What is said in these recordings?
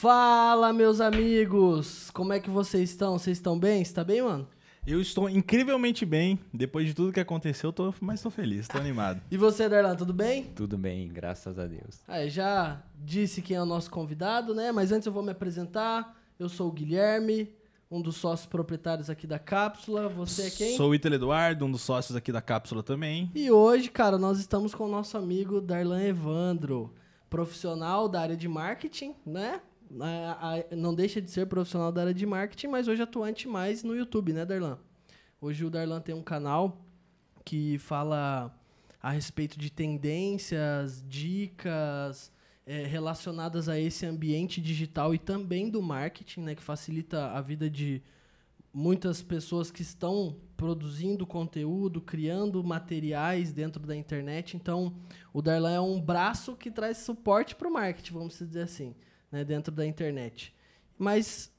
Fala, meus amigos! Como é que vocês estão? Vocês estão bem? Você tá bem, mano? Eu estou incrivelmente bem. Depois de tudo que aconteceu, tô, mas tô feliz, estou animado. e você, Darlan, tudo bem? Tudo bem, graças a Deus. Aí ah, já disse quem é o nosso convidado, né? Mas antes eu vou me apresentar. Eu sou o Guilherme, um dos sócios proprietários aqui da Cápsula. Você é quem? Sou o Ítalo Eduardo, um dos sócios aqui da Cápsula também. E hoje, cara, nós estamos com o nosso amigo Darlan Evandro, profissional da área de marketing, né? não deixa de ser profissional da área de marketing, mas hoje atuante mais no YouTube, né, Darlan? Hoje o Darlan tem um canal que fala a respeito de tendências, dicas é, relacionadas a esse ambiente digital e também do marketing, né, que facilita a vida de muitas pessoas que estão produzindo conteúdo, criando materiais dentro da internet. Então, o Darlan é um braço que traz suporte para o marketing, vamos dizer assim né, dentro da internet. Mas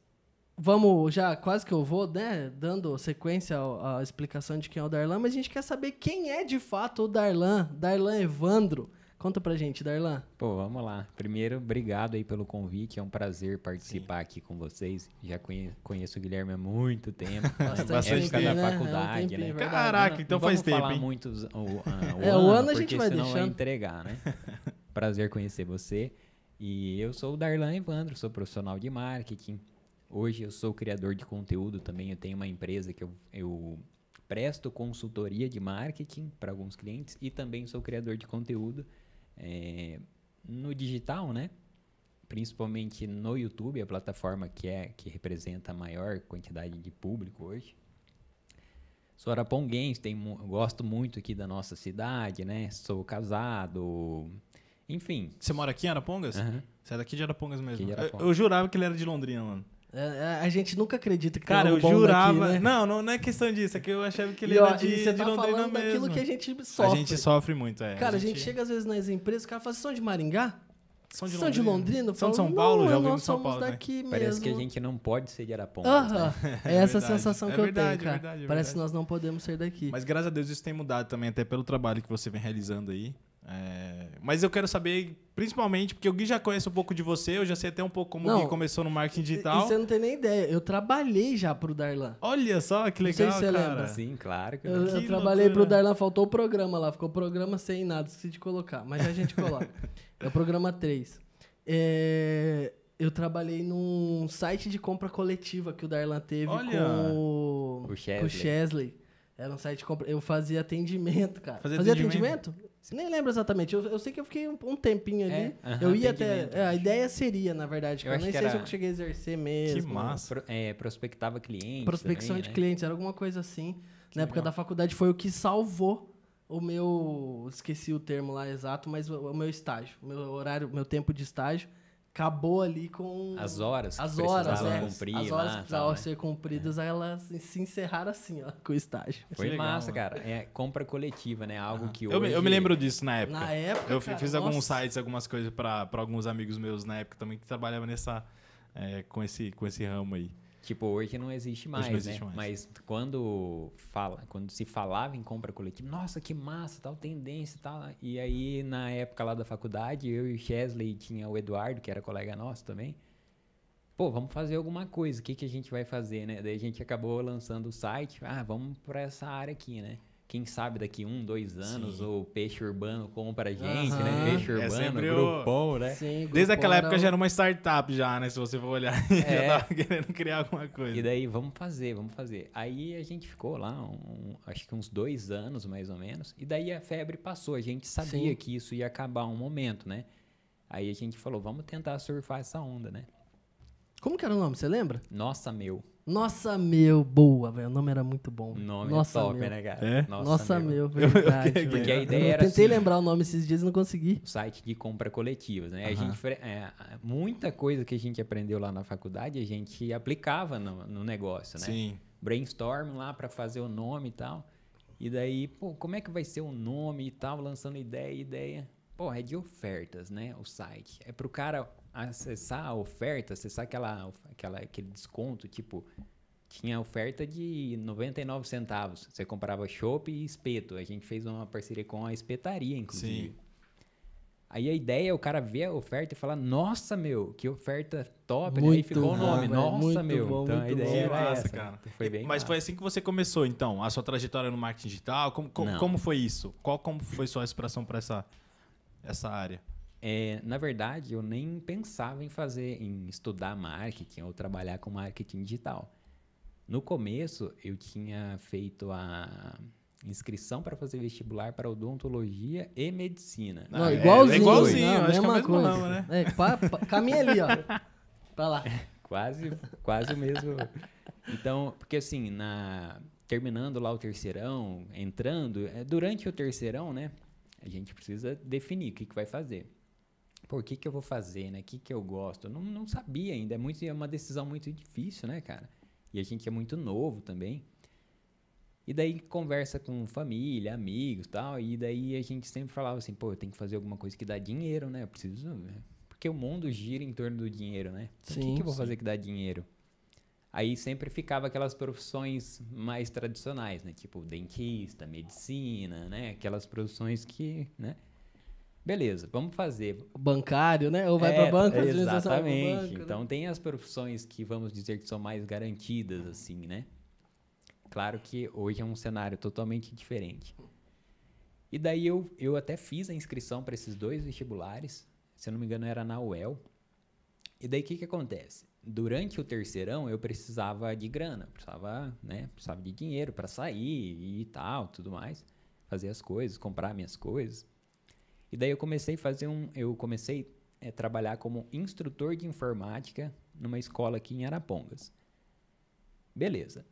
vamos já, quase que eu vou, né, dando sequência à explicação de quem é o Darlan, mas a gente quer saber quem é de fato o Darlan, Darlan Evandro. Conta pra gente, Darlan. Pô, vamos lá. Primeiro, obrigado aí pelo convite. É um prazer participar Sim. aqui com vocês. Já conheço, o Guilherme há muito tempo. Bastante, bastante tempo, da né? faculdade, é um tempinho, né? É verdade, Caraca, não, né? então não faz tempo. Não falar hein? muito o, uh, o é, ano, o ano a gente vai senão deixando. vai entregar, né? prazer conhecer você. E eu sou o Darlan Evandro, sou profissional de marketing. Hoje eu sou criador de conteúdo também. Eu tenho uma empresa que eu, eu presto consultoria de marketing para alguns clientes e também sou criador de conteúdo é, no digital, né? Principalmente no YouTube, a plataforma que é que representa a maior quantidade de público hoje. Sou araponguense, tem, gosto muito aqui da nossa cidade, né? Sou casado, enfim. Você mora aqui em Arapongas? Uhum. Você é daqui de Arapongas mesmo. De Arapongas. Eu, eu, jurava que ele era de Londrina, mano. É, é, a, gente nunca acredita que Cara, eu jurava. Daqui, né? não, não, não, é questão disso. É que eu achava que ele e, ó, era de, você de tá Londrina falando mesmo. daquilo que a gente sofre. A gente sofre muito, é. Cara, a gente, a gente chega às vezes nas empresas, o cara fala, são de Maringá? São de, são de Londrina? São de São Paulo? Já ouvimos São Paulo. Né? Daqui né? Parece que a gente não pode ser de Arapongas. Uh -huh. né? É, é essa sensação é que verdade, eu tenho, cara. É verdade, Parece que nós não podemos ser daqui. Mas graças a Deus isso tem mudado também, até pelo trabalho que você vem realizando aí. É, mas eu quero saber, principalmente, porque o Gui já conhece um pouco de você, eu já sei até um pouco como não, o Gui começou no marketing digital. você não tem nem ideia, eu trabalhei já pro Darlan. Olha só que legal, não sei se você cara. Lembra. Sim, claro. Que eu, eu trabalhei loucura. pro Darlan, faltou o programa lá, ficou o programa sem nada, esqueci de colocar, mas a gente coloca. é o programa 3. É, eu trabalhei num site de compra coletiva que o Darlan teve Olha. com o, o Chesley. Era um site de compra. Eu fazia atendimento, cara. Fazia, fazia atendimento? atendimento? Você nem lembra exatamente. Eu, eu, sei que eu fiquei um, um tempinho ali. É, uh -huh, eu ia até. É, a ideia seria, na verdade, eu, eu nem sei se eu cheguei a exercer mesmo. Que né? massa. Pro, é, prospectava clientes. Prospecção também, de né? clientes, era alguma coisa assim. Que na legal. época da faculdade foi o que salvou o meu. Esqueci o termo lá exato, mas o, o meu estágio. O meu horário, meu tempo de estágio acabou ali com as horas que as horas né? cumprir as horas lá, que precisavam tal, ser cumpridas é. elas se encerraram assim ó com o estágio foi massa cara é compra coletiva né algo que hoje... eu, me, eu me lembro disso na época na época eu cara, fiz nossa. alguns sites algumas coisas para alguns amigos meus na época também que trabalhavam nessa é, com esse com esse ramo aí Tipo, hoje não existe mais, não existe né? Mais. Mas quando fala, quando se falava em compra coletiva, nossa, que massa, tal tendência, tal. E aí na época lá da faculdade, eu e o Chesley tinha o Eduardo, que era colega nosso também. Pô, vamos fazer alguma coisa. O que que a gente vai fazer, né? Daí a gente acabou lançando o site. Ah, vamos para essa área aqui, né? quem sabe daqui um, dois anos Sim. o peixe urbano compra a gente, né? Peixe é urbano, é sempre grupão, né? Sim, grupão Desde aquela época não... já era uma startup já, né? Se você for olhar, é. já tava querendo criar alguma coisa. E daí, vamos fazer, vamos fazer. Aí a gente ficou lá, um, acho que uns dois anos mais ou menos, e daí a febre passou. A gente sabia Sim. que isso ia acabar um momento, né? Aí a gente falou, vamos tentar surfar essa onda, né? Como que era o nome, você lembra? Nossa, meu. Nossa Meu Boa, velho. O nome era muito bom. Nome Nossa top, meu. né, cara? É? Nossa, Nossa Meu, meu verdade. Eu, eu, porque a ideia eu era tentei assim, lembrar o nome esses dias e não consegui. O site de compra coletivas, né? Uh -huh. A gente, é, muita coisa que a gente aprendeu lá na faculdade, a gente aplicava no, no negócio, né? Sim. Brainstorm lá para fazer o nome e tal. E daí, pô, como é que vai ser o nome e tal, lançando ideia, ideia. Pô, é de ofertas, né? O site. É pro cara acessar a oferta, acessar aquela, aquela, aquele desconto, tipo, tinha oferta de 99 centavos. Você comprava chope e espeto. A gente fez uma parceria com a espetaria, inclusive. Sim. Aí a ideia é o cara ver a oferta e falar, nossa, meu, que oferta top. Né? Muito aí ficou o nome, nossa, meu. Bom, então a ideia bom. era é massa, essa. Cara. Foi bem Mas massa. foi assim que você começou, então, a sua trajetória no marketing digital. Como, como, como foi isso? Qual como foi sua inspiração para essa, essa área? É, na verdade, eu nem pensava em fazer, em estudar marketing ou trabalhar com marketing digital. No começo, eu tinha feito a inscrição para fazer vestibular para odontologia e medicina. Não, ah, é, igualzinho. É, igualzinho, não, acho mesma que é coisa. Nome, né? É, pa, pa, caminha ali, ó. Pra lá. quase, quase o mesmo. Então, porque assim, na terminando lá o terceirão, entrando, é, durante o terceirão, né, a gente precisa definir o que, que vai fazer por que, que eu vou fazer, né? O que, que eu gosto? Eu não, não sabia ainda. É, muito, é uma decisão muito difícil, né, cara? E a gente é muito novo também. E daí conversa com família, amigos tal. E daí a gente sempre falava assim, pô, eu tenho que fazer alguma coisa que dá dinheiro, né? Eu preciso. Né? Porque o mundo gira em torno do dinheiro, né? Então, o que, que eu vou fazer que dá dinheiro? Aí sempre ficava aquelas profissões mais tradicionais, né? Tipo dentista, medicina, né? Aquelas profissões que, né? Beleza, vamos fazer. Bancário, né? Ou vai é, para banco, Exatamente. Banco, né? então né? tem as profissões que vamos dizer que são mais garantidas, assim, né? Claro que hoje é um cenário totalmente diferente. E daí eu, eu até fiz a inscrição para esses dois vestibulares, se eu não me engano era na UEL. E daí o que, que acontece? Durante o terceirão eu precisava de grana, precisava, né, precisava de dinheiro para sair e tal, tudo mais, fazer as coisas, comprar minhas coisas. E daí eu comecei a fazer um. Eu comecei a eh, trabalhar como instrutor de informática numa escola aqui em Arapongas. Beleza.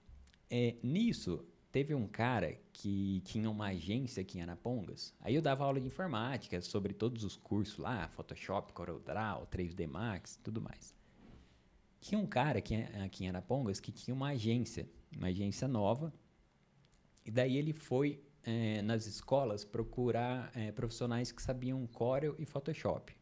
É, nisso, teve um cara que tinha uma agência aqui em Arapongas. Aí eu dava aula de informática sobre todos os cursos lá, Photoshop, CorelDRAW, 3D Max, tudo mais. Tinha um cara aqui, é, aqui em Arapongas que tinha uma agência, uma agência nova. E daí ele foi é, nas escolas procurar é, profissionais que sabiam Corel e Photoshop.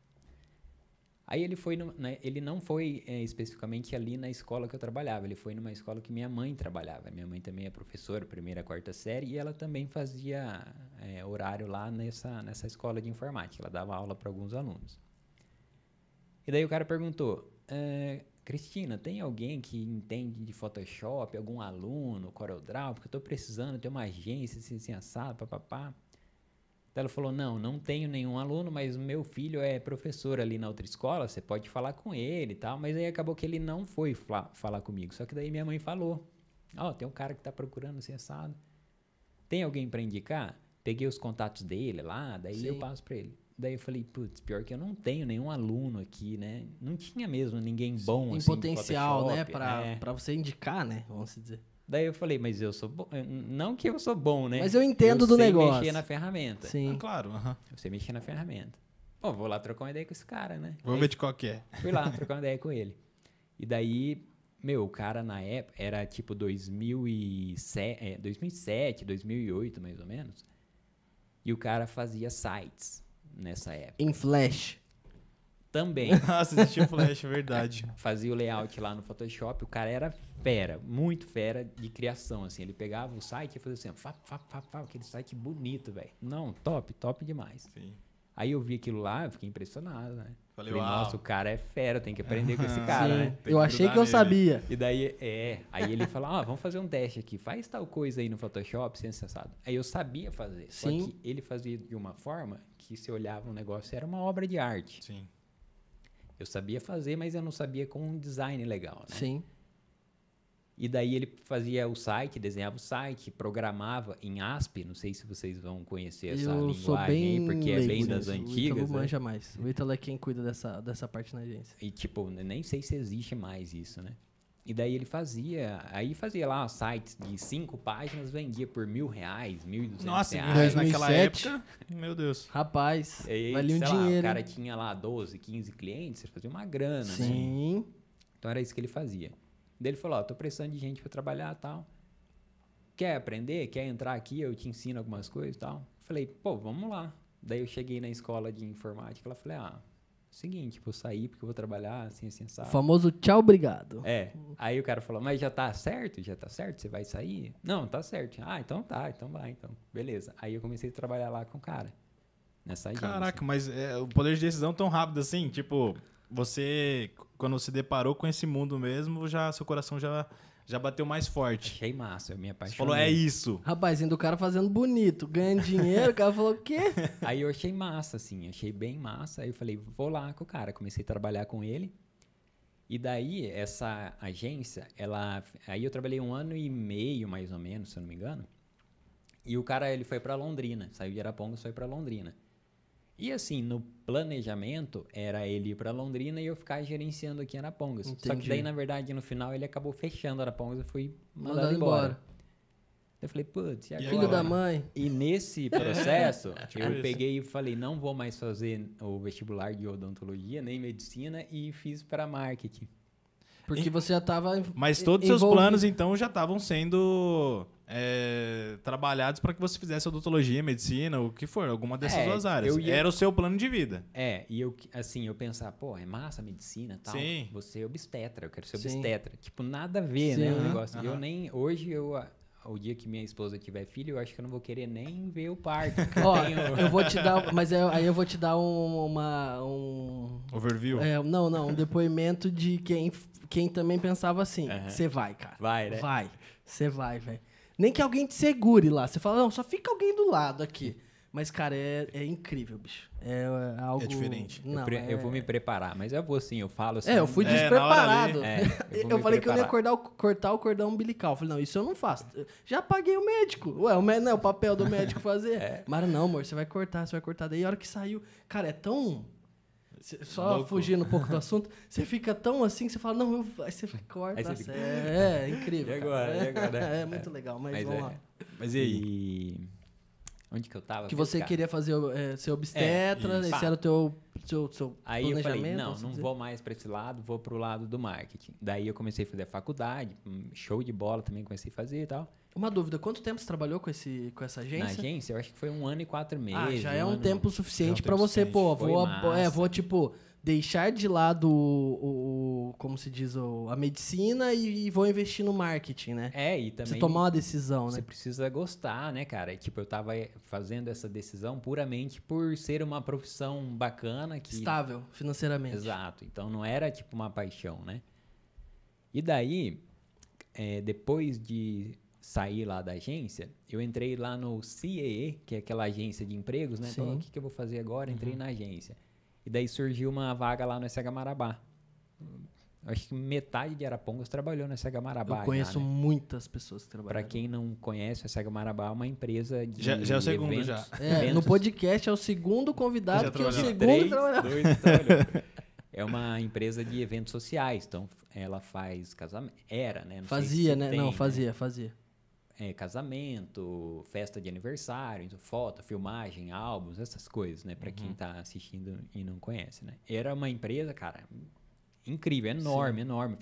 Aí ele foi, no, né, ele não foi é, especificamente ali na escola que eu trabalhava, ele foi numa escola que minha mãe trabalhava. Minha mãe também é professora, primeira, quarta série, e ela também fazia é, horário lá nessa, nessa escola de informática. Ela dava aula para alguns alunos. E daí o cara perguntou: é, Cristina, tem alguém que entende de Photoshop, algum aluno, CorelDRAW, porque eu estou precisando ter uma agência assim, assim assado, papapá. Então ela falou, não, não tenho nenhum aluno, mas o meu filho é professor ali na outra escola, você pode falar com ele e tal. Mas aí acabou que ele não foi falar comigo, só que daí minha mãe falou, ó, oh, tem um cara que está procurando assim assado. Tem alguém para indicar? Peguei os contatos dele lá, daí Sim. eu passo para ele. Daí eu falei, putz, pior que eu não tenho nenhum aluno aqui, né? Não tinha mesmo ninguém bom em assim, potencial, né, para é. Né? Pra você indicar, né, vamos dizer. Daí eu falei, mas eu sou bom. Eh, não que eu sou bom, né? Mas eu entendo eu do negócio. você mexia mexer na ferramenta. Sim. Ah, claro. você Eu sei mexer na ferramenta. Pô, vou lá trocar uma ideia com esse cara, né? Vamos ver de qual que é. Fui lá trocar uma ideia com ele. E daí, meu, o cara na época era tipo 2007, 2007, 2008 mais ou menos. E o cara fazia sites nessa época. Em Flash. Também. Nossa, existia Flash, é verdade. Fazia o layout lá no Photoshop, o cara era fera, muito fera de criação, assim. Ele pegava o site e fazia assim, fa fa fa fap, aquele site bonito, velho. Não, top, top demais. Sim. Aí eu vi aquilo lá, fiquei impressionado, né? Falei, Falei nossa, o cara é fera, tem que aprender com esse cara, Sim. né? Eu achei que eu nele. sabia. E daí, é. Aí ele falou: ah, vamos fazer um teste aqui. Faz tal coisa aí no Photoshop, é sensacional. Aí eu sabia fazer. Sim. Só que ele fazia de uma forma que se olhava um negócio, era uma obra de arte. Sim. Eu sabia fazer, mas eu não sabia com um design legal, né? Sim. E daí ele fazia o site, desenhava o site, programava em ASP. Não sei se vocês vão conhecer essa eu linguagem aí, porque é bem das antigas. O Ítalo né? manja mais. O Ítalo é quem cuida dessa, dessa parte na agência. E tipo, nem sei se existe mais isso, né? E daí ele fazia, aí fazia lá um site de cinco páginas, vendia por mil reais, mil e duzentos Nossa, reais. Nossa, naquela época, meu Deus. Rapaz, e, valia um dinheiro. o cara tinha lá 12, 15 clientes, ele fazia uma grana, né? Sim. Né? Então era isso que ele fazia. Daí ele falou: Ó, tô precisando de gente para trabalhar tal. Quer aprender? Quer entrar aqui? Eu te ensino algumas coisas e tal. Falei: pô, vamos lá. Daí eu cheguei na escola de informática. Ela falei: ah, seguinte, vou sair porque eu vou trabalhar assim, assim, sabe? O famoso tchau, obrigado. É. Aí o cara falou: mas já tá certo? Já tá certo? Você vai sair? Não, tá certo. Ah, então tá, então vai, então. Beleza. Aí eu comecei a trabalhar lá com o cara. Nessa agência. Caraca, mas é, o poder de decisão tão rápido assim, tipo, você quando se deparou com esse mundo mesmo, já seu coração já, já bateu mais forte. Achei massa, eu me apaixonei. Você falou, é isso. Rapazinho do cara fazendo bonito, ganhando dinheiro, o cara falou, o quê? Aí eu achei massa, assim, achei bem massa. Aí eu falei, vou lá com o cara. Comecei a trabalhar com ele. E daí, essa agência, ela... Aí eu trabalhei um ano e meio, mais ou menos, se eu não me engano. E o cara, ele foi para Londrina. Saiu de Arapongas, foi para Londrina. E assim, no planejamento era ele ir para Londrina e eu ficar gerenciando aqui Arapongas. Entendi. Só que daí, na verdade, no final ele acabou fechando Arapongas e eu mandado, mandado embora. embora. Eu falei, putz, agora? Filho da mãe. E nesse processo, tipo eu isso. peguei e falei, não vou mais fazer o vestibular de odontologia, nem medicina, e fiz para marketing. Porque e... você já estava. Mas todos os seus planos, então, já estavam sendo é, trabalhados para que você fizesse odontologia, medicina, o que for, alguma dessas é, duas áreas. Ia... Era o seu plano de vida. É, e eu, assim, eu pensar, pô, é massa medicina tal. Sim. Você é obstetra, eu quero ser Sim. obstetra. Tipo, nada a ver, né, Sim. né? O negócio. Uhum. Eu nem. Hoje eu. O dia que minha esposa tiver filho, eu acho que eu não vou querer nem ver o parto. Ó, eu vou te dar. Mas eu, aí eu vou te dar um, uma. Um, Overview? É, não, não. Um depoimento de quem, quem também pensava assim. Você uhum. vai, cara. Vai, né? Vai. Você vai, velho. Nem que alguém te segure lá. Você fala, não, só fica alguém do lado aqui. Mas, cara, é, é incrível, bicho. É, é algo. É diferente. Não, eu, pre... é... eu, vou me preparar, mas eu vou sim, eu falo assim. É, eu fui é, despreparado. É, eu, eu falei preparar. que eu ia acordar, o, cortar o cordão umbilical. Eu falei, não, isso eu não faço. Já paguei o médico. Ué, o, não, né, o papel do médico fazer. É. Mas não, amor, você vai cortar, você vai cortar. Daí a hora que saiu. Cara, é tão Cê, é só fugindo um pouco do assunto, você fica tão assim que você fala, não, eu... aí você corta. Aí fica... é, é, incrível. E agora, e agora? É, é, muito legal, mas, mas vamos é. lá. Mas e aí? E... Onde que eu tava? Que você ficar? queria fazer é, ser obstetra, é, esse era o teu, seu, seu Aí eu falei, não, assim não dizer? vou mais para esse lado, vou pro lado do marketing. Daí eu comecei a fazer a faculdade, hum, show de bola também comecei a fazer e tal. Uma dúvida, quanto tempo você trabalhou com, esse, com essa agência? Na agência, eu acho que foi um ano e quatro ah, meses. Ah, já um é um ano... tempo suficiente é um para você, pô, vou, é, vou, tipo, deixar de lado o, o como se diz, o, a medicina e, e, vou investir no marketing, né? É, e também... Você tomar uma decisão, você né? Você precisa gostar, né, cara? E, tipo, eu tava fazendo essa decisão puramente por ser uma profissão bacana que... Estável, financeiramente. Exato. Então, não era, tipo, uma paixão, né? E daí, é, depois de saí lá da agência, eu entrei lá no CEE, que é aquela agência de empregos, né? Então, o que, que eu vou fazer agora? Entrei uhum. na agência. E daí surgiu uma vaga lá no SH Marabá. Acho que metade de Arapongas trabalhou no SH Marabá. Eu conheço já, né? muitas pessoas que trabalham. Para quem não conhece, o SH Marabá é uma empresa de Já, já é o segundo, eventos, já. É, no podcast é o segundo convidado que é o segundo Três, trabalhador. Dois, é uma empresa de eventos sociais, então ela faz casamento. Era, né? Não Fazia, né? Tem, não, fazia, né? fazia é, casamento, festa de aniversário, então, foto, filmagem, álbuns, essas coisas, né? Para uhum. quem tá assistindo e não conhece, né? Era uma empresa, cara, incrível, enorme, Sim. enorme.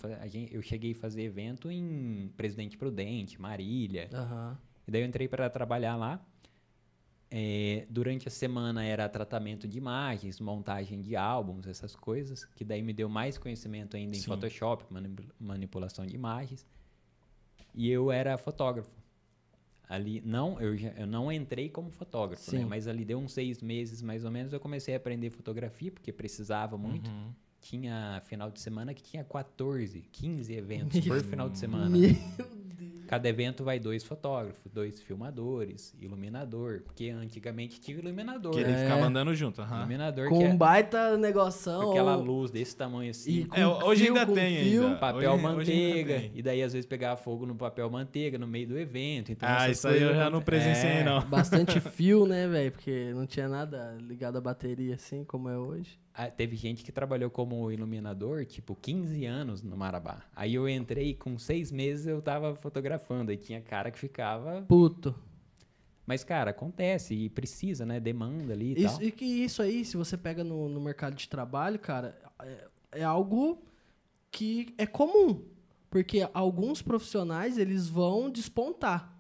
eu cheguei a fazer evento em Presidente Prudente, Marília. Uhum. E daí eu entrei para trabalhar lá. É, durante a semana era tratamento de imagens, montagem de álbuns, essas coisas, que daí me deu mais conhecimento ainda Sim. em Photoshop, manipulação de imagens. E eu era fotógrafo ali não eu, já, eu não entrei como fotógrafo né? mas ali deu uns seis meses mais ou menos eu comecei a aprender fotografia porque precisava muito uhum. tinha final de semana que tinha 14 15 eventos meu, por final de semana meu Cada evento vai dois fotógrafos, dois filmadores, iluminador. Porque antigamente tinha iluminador. Que ele é. ficava andando junto. Uhum. Iluminador com que um é baita negócio. aquela luz desse tamanho assim. É, hoje fio, ainda tem fio. ainda. Papel hoje, manteiga. Hoje e daí às vezes pegava fogo no papel manteiga no meio do evento. Então, ah, isso aí eu já não presenciei é, não. Bastante fio, né, velho? Porque não tinha nada ligado à bateria assim como é hoje teve gente que trabalhou como iluminador, tipo, 15 anos no Marabá. Aí eu entrei com seis meses eu tava fotografando e tinha cara que ficava. Puto. Mas, cara, acontece e precisa, né? Demanda ali e isso, tal. E que isso aí, se você pega no, no mercado de trabalho, cara, é, é algo que é comum. Porque alguns profissionais, eles vão despontar.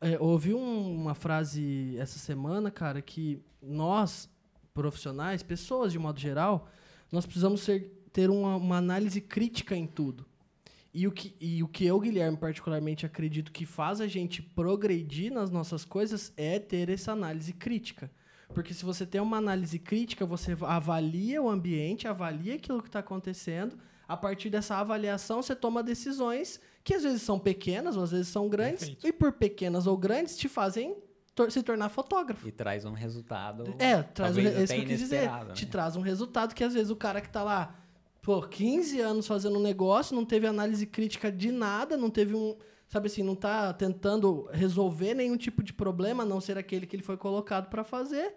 É, ouvi um, uma frase essa semana, cara, que nós, profissionais, pessoas de modo geral, nós precisamos ser, ter uma, uma análise crítica em tudo. E o, que, e o que eu, Guilherme, particularmente acredito que faz a gente progredir nas nossas coisas é ter essa análise crítica. Porque se você tem uma análise crítica, você avalia o ambiente, avalia aquilo que está acontecendo. A partir dessa avaliação, você toma decisões que às vezes são pequenas, ou às vezes são grandes, Perfeito. e por pequenas ou grandes te fazem tor se tornar fotógrafo. E traz um resultado. É, traz um, resultado é que eu quis dizer. Né? Te traz um resultado que às vezes o cara que tá lá, pô, 15 anos fazendo um negócio, não teve análise crítica de nada, não teve um. Sabe assim, não tá tentando resolver nenhum tipo de problema, a não ser aquele que ele foi colocado para fazer.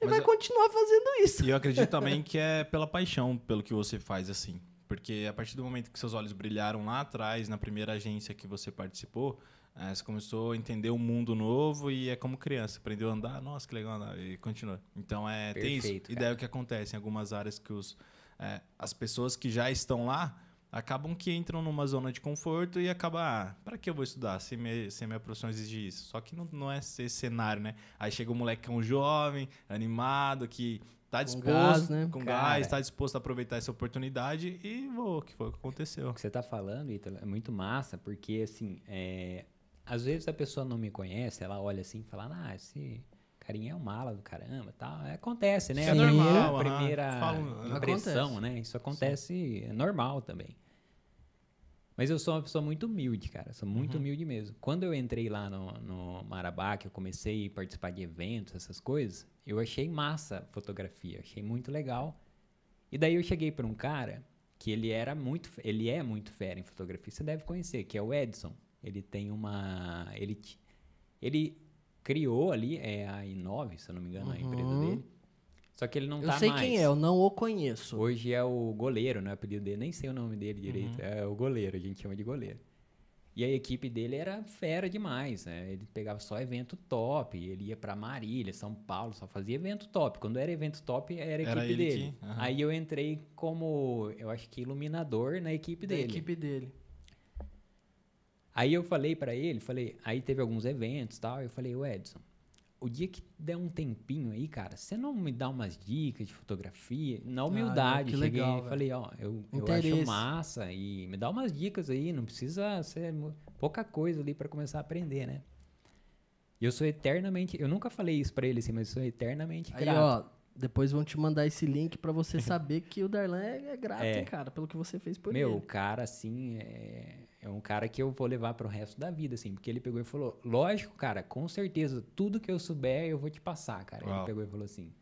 E vai eu, continuar fazendo isso. E eu acredito também que é pela paixão pelo que você faz, assim. Porque a partir do momento que seus olhos brilharam lá atrás, na primeira agência que você participou, é, você começou a entender um mundo novo e é como criança, aprendeu a andar, nossa, que legal andar, e continua. Então é Perfeito, tem isso. Cara. E daí é o que acontece em algumas áreas que os, é, as pessoas que já estão lá acabam que entram numa zona de conforto e acaba, ah, para que eu vou estudar se, me, se a minha profissão exige isso? Só que não, não é esse cenário, né? Aí chega um moleque é um jovem, animado, que tá disposto, com gás, né? com gás tá disposto a aproveitar essa oportunidade e vou, que foi o que aconteceu. O que você tá falando, Ita, é muito massa, porque assim, é, às vezes a pessoa não me conhece, ela olha assim e fala, ah, esse carinha é um mala do caramba tal. É, acontece, né? Isso é normal. A primeira ah, impressão, né? Isso acontece, Sim. é normal também. Mas eu sou uma pessoa muito humilde, cara. Sou muito uhum. humilde mesmo. Quando eu entrei lá no, no Marabá, que eu comecei a participar de eventos, essas coisas, eu achei massa a fotografia, achei muito legal. E daí eu cheguei para um cara que ele era muito, ele é muito fera em fotografia. Você deve conhecer, que é o Edson ele tem uma. Ele, ele criou ali, é a I9, se eu não me engano, uhum. a empresa uhum. dele. Só que ele não eu tá mais. Eu sei quem é, eu não o conheço. Hoje é o goleiro, né? O apelido dele, nem sei o nome dele direito. Uhum. É o goleiro, a gente chama de goleiro. E a equipe dele era fera demais, né? Ele pegava só evento top, ele ia para Marília, São Paulo, só fazia evento top. Quando era evento top, era a equipe era dele. Que, uhum. Aí eu entrei como, eu acho que iluminador na equipe da dele. equipe dele. Aí eu falei para ele, falei, aí teve alguns eventos tal, eu falei, o Edson, o dia que der um tempinho aí, cara, você não me dá umas dicas de fotografia? Na ah, humildade, ah, cheguei legal, falei, ó, eu, eu acho massa e me dá umas dicas aí, não precisa ser pouca coisa ali para começar a aprender, né? E eu sou eternamente, eu nunca falei isso para ele assim, mas eu sou eternamente grato. Aí, ó, depois vão te mandar esse link para você saber que o Darlan é, é grato, é. Hein, cara, pelo que você fez por Meu, ele. Meu, o cara, assim, é, é, um cara que eu vou levar para o resto da vida, assim, porque ele pegou e falou: Lógico, cara, com certeza, tudo que eu souber eu vou te passar, cara. Uau. Ele pegou e falou assim.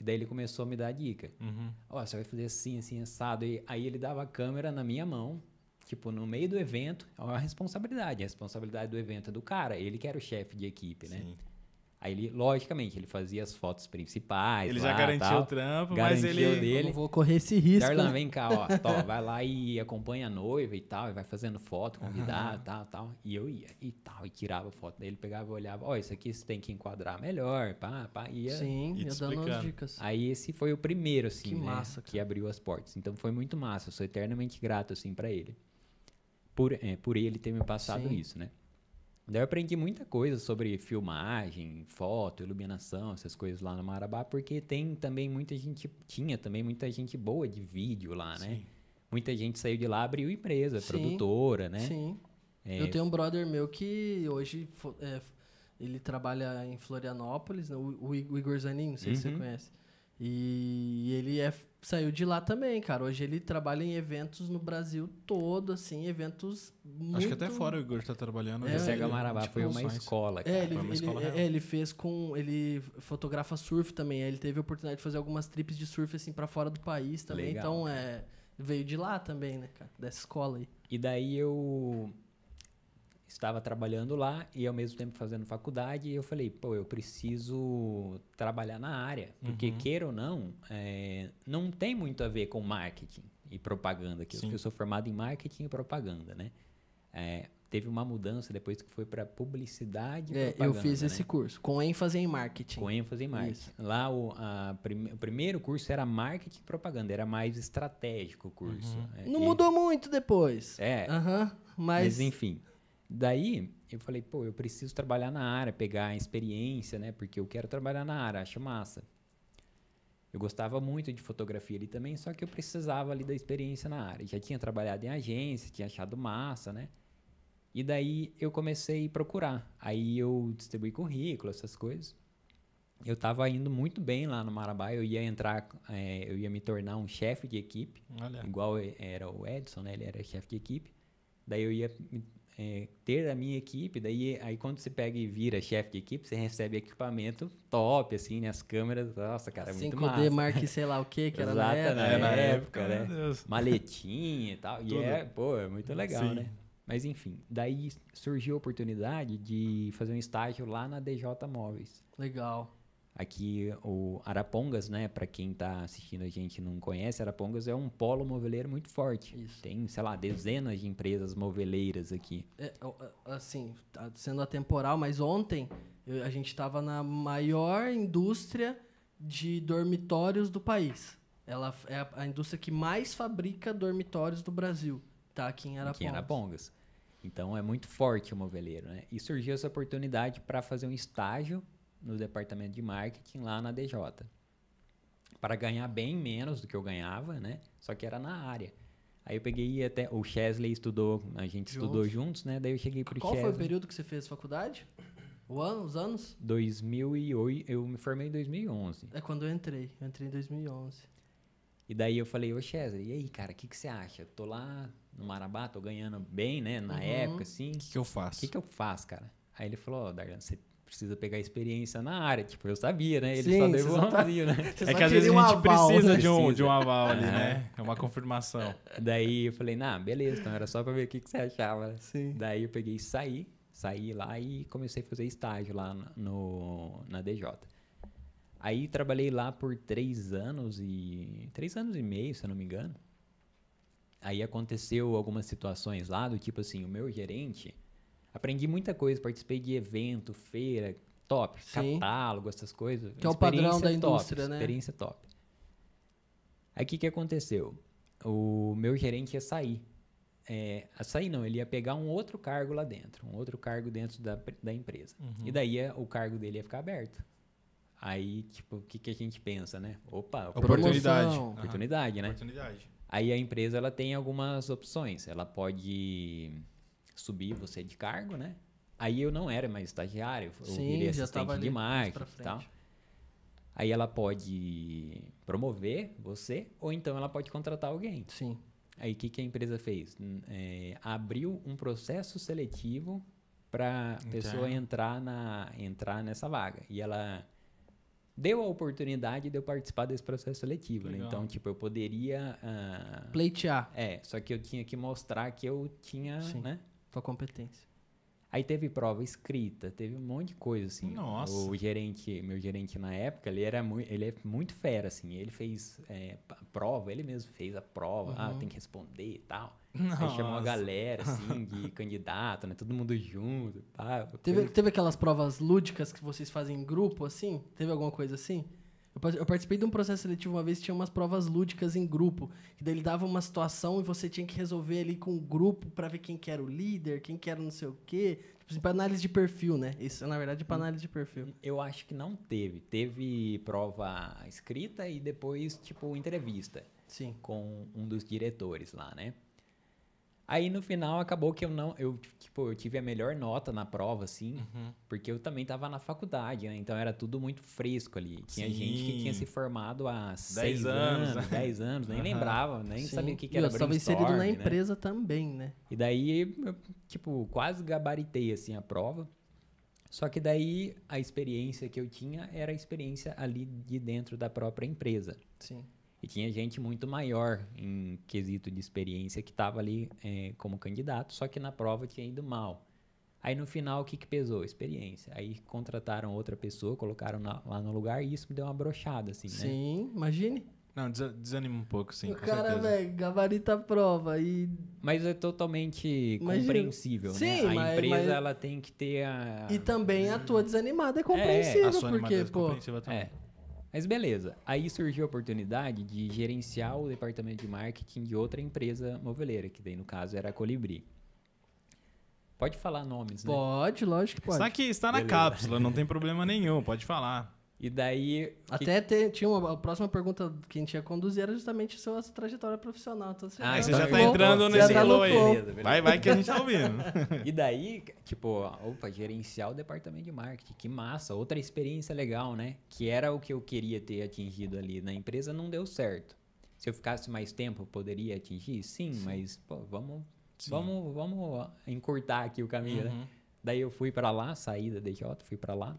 E daí ele começou a me dar dica. Uhum. Ó, você vai fazer assim, assim, assado. E aí ele dava a câmera na minha mão, tipo, no meio do evento. É uma responsabilidade. A responsabilidade do evento é do cara. Ele que era o chefe de equipe, né? Sim. né? Aí ele, logicamente, ele fazia as fotos principais. Ele lá, já garantiu tal, o trampo, garantiu mas ele. Dele. Eu vou correr esse risco. Darlan, vem cá, ó. Tó, vai lá e acompanha a noiva e tal. E vai fazendo foto, convidado, uhum. tal, tal. E eu ia e tal, e tirava foto dele, pegava e olhava, ó, oh, isso aqui você tem que enquadrar melhor, pá, pá. Ia, Sim, ia dando umas dicas. Aí esse foi o primeiro, assim, que né? Massa, que abriu as portas. Então foi muito massa. Eu sou eternamente grato, assim, para ele. Por, é, por ele ter me passado Sim. isso, né? Daí eu aprendi muita coisa sobre filmagem, foto, iluminação, essas coisas lá no Marabá, porque tem também muita gente, tinha também muita gente boa de vídeo lá, né? Sim. Muita gente saiu de lá, abriu empresa, Sim. produtora, né? Sim. É, eu tenho um brother meu que hoje é, ele trabalha em Florianópolis, né? o, o Igor Zanin, não sei uhum. se você uhum. conhece. E ele é saiu de lá também, cara. Hoje ele trabalha em eventos no Brasil todo, assim, eventos muito... Acho que até fora o Igor está trabalhando. É, a né? Sega Marabá tipo, foi uma funções. escola, é, cara. É, ele, ele, escola é, ele, fez com... Ele fotografa surf também. Ele teve a oportunidade de fazer algumas trips de surf, assim, para fora do país também. Legal. Então, é... Veio de lá também, né, cara? Dessa escola aí. E daí eu estava trabalhando lá e ao mesmo tempo fazendo faculdade. E eu falei, pô, eu preciso trabalhar na área, porque uhum. queira ou não, é, não tem muito a ver com marketing e propaganda. Que eu sou formado em marketing e propaganda, né? É, teve uma mudança depois que foi para publicidade. É, eu fiz né? esse curso com ênfase em marketing. Com ênfase em marketing. Isso. Lá o, o primeiro curso era marketing e propaganda, era mais estratégico o curso. Uhum. É, Não e... mudou muito depois. É. Uhum, mas... mas enfim. Daí eu falei, pô, eu preciso trabalhar na área, pegar a experiência, né? Porque eu quero trabalhar na área, acho massa. Eu gostava muito de fotografia ali também, só que eu precisava ali da experiência na área. Já tinha trabalhado em agência, tinha achado massa, né? E daí eu comecei a procurar. Aí eu distribuí currículo, essas coisas. Eu tava indo muito bem lá no Marabá. Eu ia entrar, é, eu ia me tornar um chefe de equipe, Olha. igual era o Edson, né? Ele era chefe de equipe. Daí eu ia me é, ter a minha equipe, daí aí quando você pega e vira chefe de equipe, você recebe equipamento top, assim, né? As câmeras, nossa, cara, é muito 5D, massa. 5D, marque sei lá o que que era Exato, na época. É, né? na época, né? Maletinha e tal. E é, pô, é muito legal, Sim. né? Mas enfim, daí surgiu a oportunidade de fazer um estágio lá na DJ Móveis. Legal. Aqui o Arapongas, né? Para quem está assistindo a gente e não conhece, Arapongas é um polo moveleiro muito forte. Isso. Tem, sei lá, dezenas de empresas moveleiras aqui. É, assim, tá sendo atemporal, mas ontem eu, a gente estava na maior indústria de dormitórios do país. Ela é a, a, indústria que mais fabrica dormitórios do Brasil. Tá aqui em Arapongas. Aqui em Arapongas. Então é muito forte o moveleiro, né? E surgiu essa oportunidade para fazer um estágio no departamento de marketing lá na DJ. Para ganhar bem menos do que eu ganhava, né? Só que era na área. Aí eu peguei até. O Chesley estudou, a gente juntos. estudou juntos, né? Daí eu cheguei pro Qual Chesley. Qual foi o período que você fez faculdade? O ano, os anos? 2008, eu me formei em 2011. É quando eu entrei, eu entrei em 2011. E daí eu falei, ô Chesley, e aí, cara, o que, que você acha? tô lá no Marabá, tô ganhando bem, né? Na uhum. época, assim. O que, que eu faço? O que, que eu faço, cara? Aí ele falou, ó, oh, Darlan, você precisa pegar experiência na área. Tipo, eu sabia, né? Ele Sim, só deu tá- vontade, né? É que às vezes a gente aval, precisa, né? de um, de um aval ali, né? É uma confirmação. Daí eu falei, nah, beleza, então era só pra ver o que, que você achava. Sim. Daí eu peguei e saí, saí lá e comecei a fazer estágio lá no, na DJ. Aí trabalhei lá por três anos e... Três anos e meio, se eu não me engano. Aí aconteceu algumas situações lá do tipo assim, o meu gerente Aprendi muita coisa, participei de evento, feira, top, Sim. catálogo, essas coisas. Que é o padrão da indústria, né? Experiência top. Aí o que, que aconteceu? O meu gerente ia sair. É, a sair não, ele ia pegar um outro cargo lá dentro, um outro cargo dentro da, da empresa. Uhum. E daí o cargo dele ia ficar aberto. Aí, tipo, o que, que a gente pensa, né? Opa, oportunidade. Promoção. Oportunidade, uhum. né? Oportunidade. Aí a empresa ela tem algumas opções. Ela pode subir você é de cargo, né? Aí eu não era mais estagiário, eu Sim, virei assistente de marketing e tal. Aí ela pode promover você ou então ela pode contratar alguém. Sim. Aí o que, que a empresa fez? É, abriu um processo seletivo para a pessoa entrar, na, entrar nessa vaga. E ela deu a oportunidade de eu participar desse processo seletivo. Né? Então, tipo, eu poderia. Uh... Pleitear. É, só que eu tinha que mostrar que eu tinha, Sim. né? tua competência. Aí teve prova escrita, teve um monte de coisa, assim. Nossa. O gerente, meu gerente na época, ele era muito, ele é muito fera, assim. Ele fez é, prova, ele mesmo fez a prova, ah, uhum. ah, tem que responder e tal. Nossa. Aí chamou a galera, assim, de candidato, né? Todo mundo junto. Pá, teve, teve aquelas provas lúdicas que vocês fazem em grupo, assim? Teve alguma coisa assim? Eu participei de um processo seletivo uma vez, tinha umas provas lúdicas em grupo, que daí ele dava uma situação e você tinha que resolver ali com o grupo para ver quem que era o líder, quem que era não sei o quê. Tipo assim, pra análise de perfil, né? Isso, na verdade, pra hum. análise de perfil. Eu acho que não teve. Teve prova escrita e depois, tipo, entrevista. Sim. Com um dos diretores lá, né? Aí no final acabou que eu não, eu, tipo, eu tive a melhor nota na prova, assim, uhum. porque eu também tava na faculdade, né? Então era tudo muito fresco ali. Tinha Sim. gente que tinha se formado há dez seis anos, anos né? dez anos, nem uhum. lembrava, nem Sim. sabia o que, que era eu Eu estava inserido na né? empresa né? também, né? E daí, eu, tipo, quase gabaritei, assim, a prova. Só que daí a experiência que eu tinha era a experiência ali de dentro da própria empresa. Sim. E tinha gente muito maior em quesito de experiência que estava ali é, como candidato, só que na prova tinha ido mal. Aí no final, o que, que pesou? Experiência. Aí contrataram outra pessoa, colocaram na, lá no lugar e isso me deu uma brochada, assim, sim, né? Sim, imagine. Não, des desanima um pouco, sim. O cara, velho, gabarita a prova e. Mas é totalmente imagine. compreensível, né? sim, né? A mas, empresa, mas... ela tem que ter a. E também a tua desanimada é, é compreensível, é. A sua é porque, pô. É compreensível também. É. Mas beleza, aí surgiu a oportunidade de gerenciar o departamento de marketing de outra empresa moveleira, que daí no caso era a Colibri. Pode falar nomes, né? Pode, lógico que pode. Está aqui, está na Beleza. cápsula, não tem problema nenhum, pode falar. E daí. Até que... tinha uma. A próxima pergunta que a gente ia conduzir era justamente a sua trajetória profissional. Então, você ah, você tá já tá entrando nesse tá aí. Vai, vai que a gente tá ouvindo. e daí, tipo, opa, gerenciar o departamento de marketing. Que massa, outra experiência legal, né? Que era o que eu queria ter atingido ali na empresa, não deu certo. Se eu ficasse mais tempo, eu poderia atingir? Sim, Sim. mas, pô, vamos, Sim. vamos, vamos encurtar aqui o caminho, né? uhum. né? Daí eu fui para lá, saí da DJ, fui para lá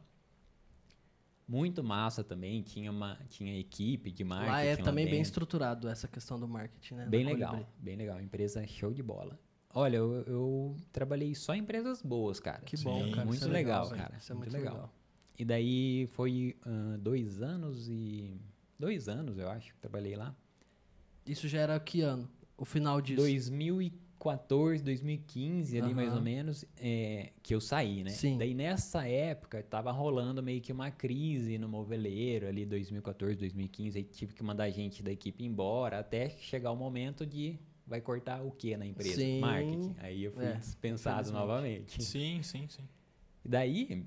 muito massa também, tinha uma tinha equipe de marketing. É lá é também bem estruturado essa questão do marketing, né? Bem legal, bem legal, empresa show de bola. Olha, eu, eu trabalhei só em empresas boas, cara. Que bom, Sim, cara. Muito é legal, legal cara. Isso é muito, muito legal. legal. E daí foi uh, dois anos e. Dois anos, eu acho, que trabalhei lá. Isso já era que ano? O final disso? 2015. 2014, 2015, ali uhum. mais ou menos, é, que eu saí, né? Sim. Daí nessa época tava rolando meio que uma crise no moveleiro ali, 2014, 2015, aí tive que mandar gente da equipe embora até chegar o momento de vai cortar o que na empresa? Sim. Marketing. Aí eu fui é, dispensado novamente. Sim, sim, sim. Daí,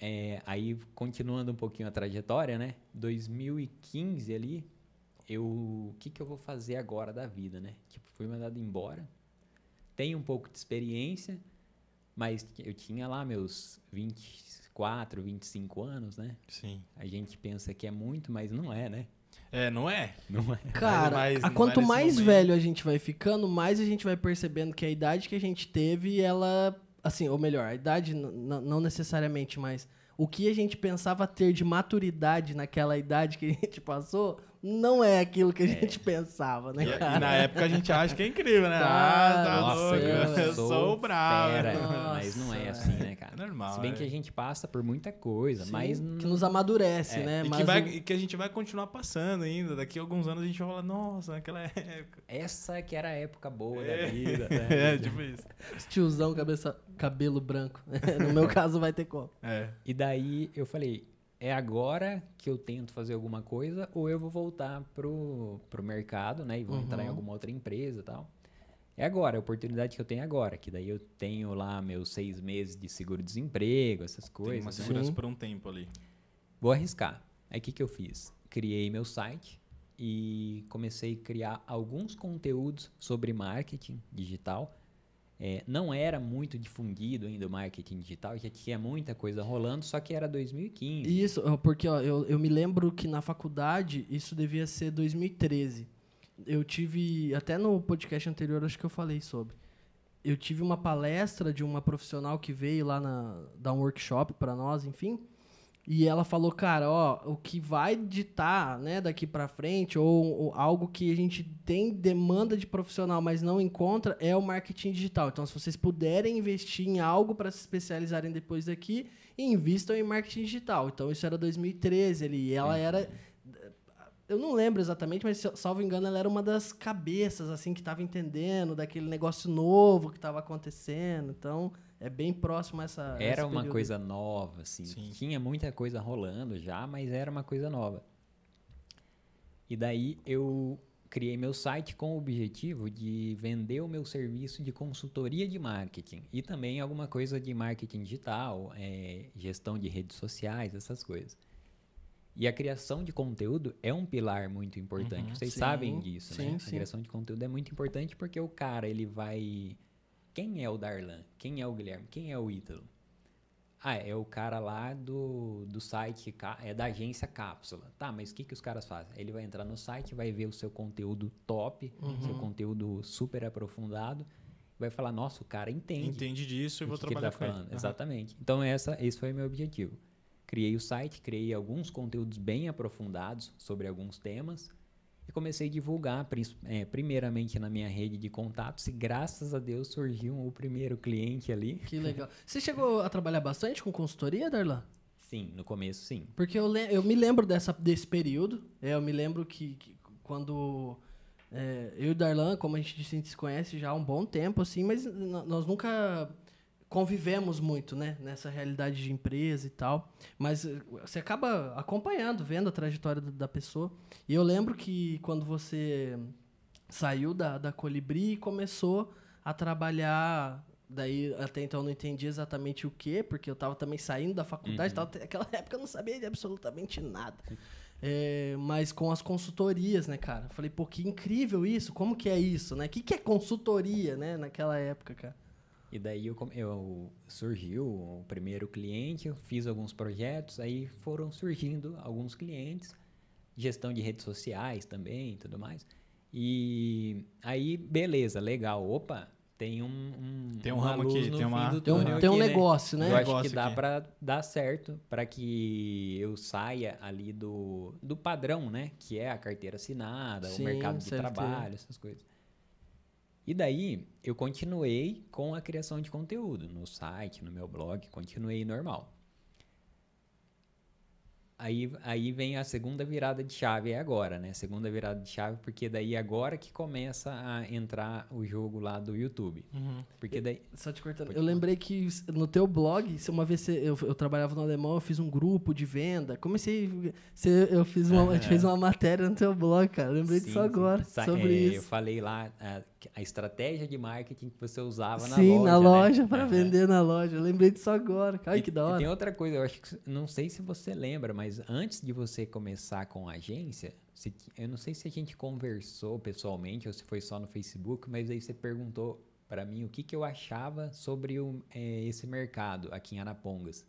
é, aí continuando um pouquinho a trajetória, né? 2015 ali, eu o que que eu vou fazer agora da vida, né? Tipo, fui mandado embora tenho um pouco de experiência, mas eu tinha lá meus 24, 25 anos, né? Sim. A gente pensa que é muito, mas não é, né? É, não é? Não é. é Cara, mas, mas, a é quanto é mais momento. velho a gente vai ficando, mais a gente vai percebendo que a idade que a gente teve, ela. Assim, ou melhor, a idade não necessariamente, mas o que a gente pensava ter de maturidade naquela idade que a gente passou não é aquilo que a é. gente é. pensava, né? Cara? E, na época a gente acha que é incrível, né? Ah, ah tá nossa, louco, eu né? sou, sou bravo. Fera, mas não é assim, é. né, cara? É normal. Se bem é. que a gente passa por muita coisa, Sim, mas. Que nos amadurece, é. né? E, mas que vai, e que a gente vai continuar passando ainda. Daqui a alguns anos a gente vai falar, nossa, naquela época. Essa que era a época boa da vida, né? É, tipo isso. Tiozão, cabeça, cabelo branco. no meu caso vai ter como. É. E daí eu falei, é agora que eu tento fazer alguma coisa ou eu vou voltar pro, pro mercado, né? E vou uhum. entrar em uhum. alguma outra empresa e tal. É agora, a oportunidade que eu tenho é agora, que daí eu tenho lá meus seis meses de seguro-desemprego, essas coisas. Tem uma né? segurança né? por um tempo ali. Vou arriscar. Aí o que, que eu fiz? Criei meu site e comecei a criar alguns conteúdos sobre marketing digital é, não era muito difundido ainda o marketing digital, já tinha muita coisa rolando, só que era 2015. Isso, é, porque ó, eu, eu me lembro que na faculdade isso devia ser 2013. Eu tive, até no podcast anterior acho que eu falei sobre. Eu tive uma palestra de uma profissional que veio lá na, dar um workshop para nós, enfim. E ela falou, cara, ó, o que vai ditar, né, daqui para frente, ou, ou, algo que a gente tem demanda de profissional, mas não encontra, é o marketing digital. Então, se vocês puderem investir em algo para se especializarem depois daqui, invistam em marketing digital. Então, isso era 2013 ali, e ela era eu não lembro exatamente, mas salvo engano, ela era uma das cabeças assim que estava entendendo daquele negócio novo que estava acontecendo. Então, é bem próximo a essa. Era uma coisa nova, assim. Sim. Tinha muita coisa rolando já, mas era uma coisa nova. E daí eu criei meu site com o objetivo de vender o meu serviço de consultoria de marketing e também alguma coisa de marketing digital, é, gestão de redes sociais, essas coisas. E a criação de conteúdo é um pilar muito importante. Uhum, Vocês sim, sabem disso, sim, né? Sim. A criação de conteúdo é muito importante porque o cara ele vai quem é o Darlan? Quem é o Guilherme? Quem é o Ítalo? Ah, é o cara lá do, do site, é da agência Cápsula. Tá, mas o que, que os caras fazem? Ele vai entrar no site, vai ver o seu conteúdo top, uhum. seu conteúdo super aprofundado, vai falar, nossa, o cara entende. Entende disso e vou que trabalhar que tá com falando. Ele. Exatamente. Então, essa, esse foi o meu objetivo. Criei o site, criei alguns conteúdos bem aprofundados sobre alguns temas, e comecei a divulgar, é, primeiramente na minha rede de contatos, e graças a Deus surgiu o primeiro cliente ali. Que legal. Você chegou a trabalhar bastante com consultoria, Darlan? Sim, no começo sim. Porque eu, eu me lembro dessa, desse período, é, eu me lembro que, que quando é, eu e o Darlan, como a gente, a gente se conhece já há um bom tempo, assim, mas nós nunca convivemos muito, né, nessa realidade de empresa e tal, mas eh, você acaba acompanhando, vendo a trajetória da pessoa. E eu lembro que quando você saiu da, da Colibri e começou a trabalhar Daí até então eu não entendi exatamente o que, porque eu estava também saindo da faculdade, uhum. tava, aquela época eu não sabia de absolutamente nada. É, mas com as consultorias, né, cara? Falei, pô, que incrível isso, como que é isso, né? O que, que é consultoria, né, naquela época, cara? E daí eu, eu, surgiu o primeiro cliente, eu fiz alguns projetos, aí foram surgindo alguns clientes, gestão de redes sociais também e tudo mais. E aí, beleza, legal. Opa, tem um, um tem um, ramo aqui, tem, uma... tem, um, tem um né? negócio, né? né? Eu negócio acho que dá para dar certo, para que eu saia ali do, do padrão, né? Que é a carteira assinada, Sim, o mercado de certeza. trabalho, essas coisas. E daí eu continuei com a criação de conteúdo no site, no meu blog, continuei normal. Aí, aí vem a segunda virada de chave, é agora, né? Segunda virada de chave, porque daí é agora que começa a entrar o jogo lá do YouTube. Uhum. Porque daí. Só te cortando. Eu lembrei que no teu blog, se uma vez eu, eu, trabalhava no alemão, eu fiz um grupo de venda. Comecei. eu fiz uma, uhum. fez uma matéria no teu blog, cara. Eu lembrei sim, disso agora. Sim. Sobre é, isso. Eu falei lá. Ah, a estratégia de marketing que você usava na loja. Sim, na loja, né? para vender na loja. Eu lembrei disso agora. Ai, e, que da hora. Tem outra coisa, eu acho que não sei se você lembra, mas antes de você começar com a agência, se, eu não sei se a gente conversou pessoalmente ou se foi só no Facebook, mas aí você perguntou para mim o que, que eu achava sobre o, é, esse mercado aqui em Arapongas.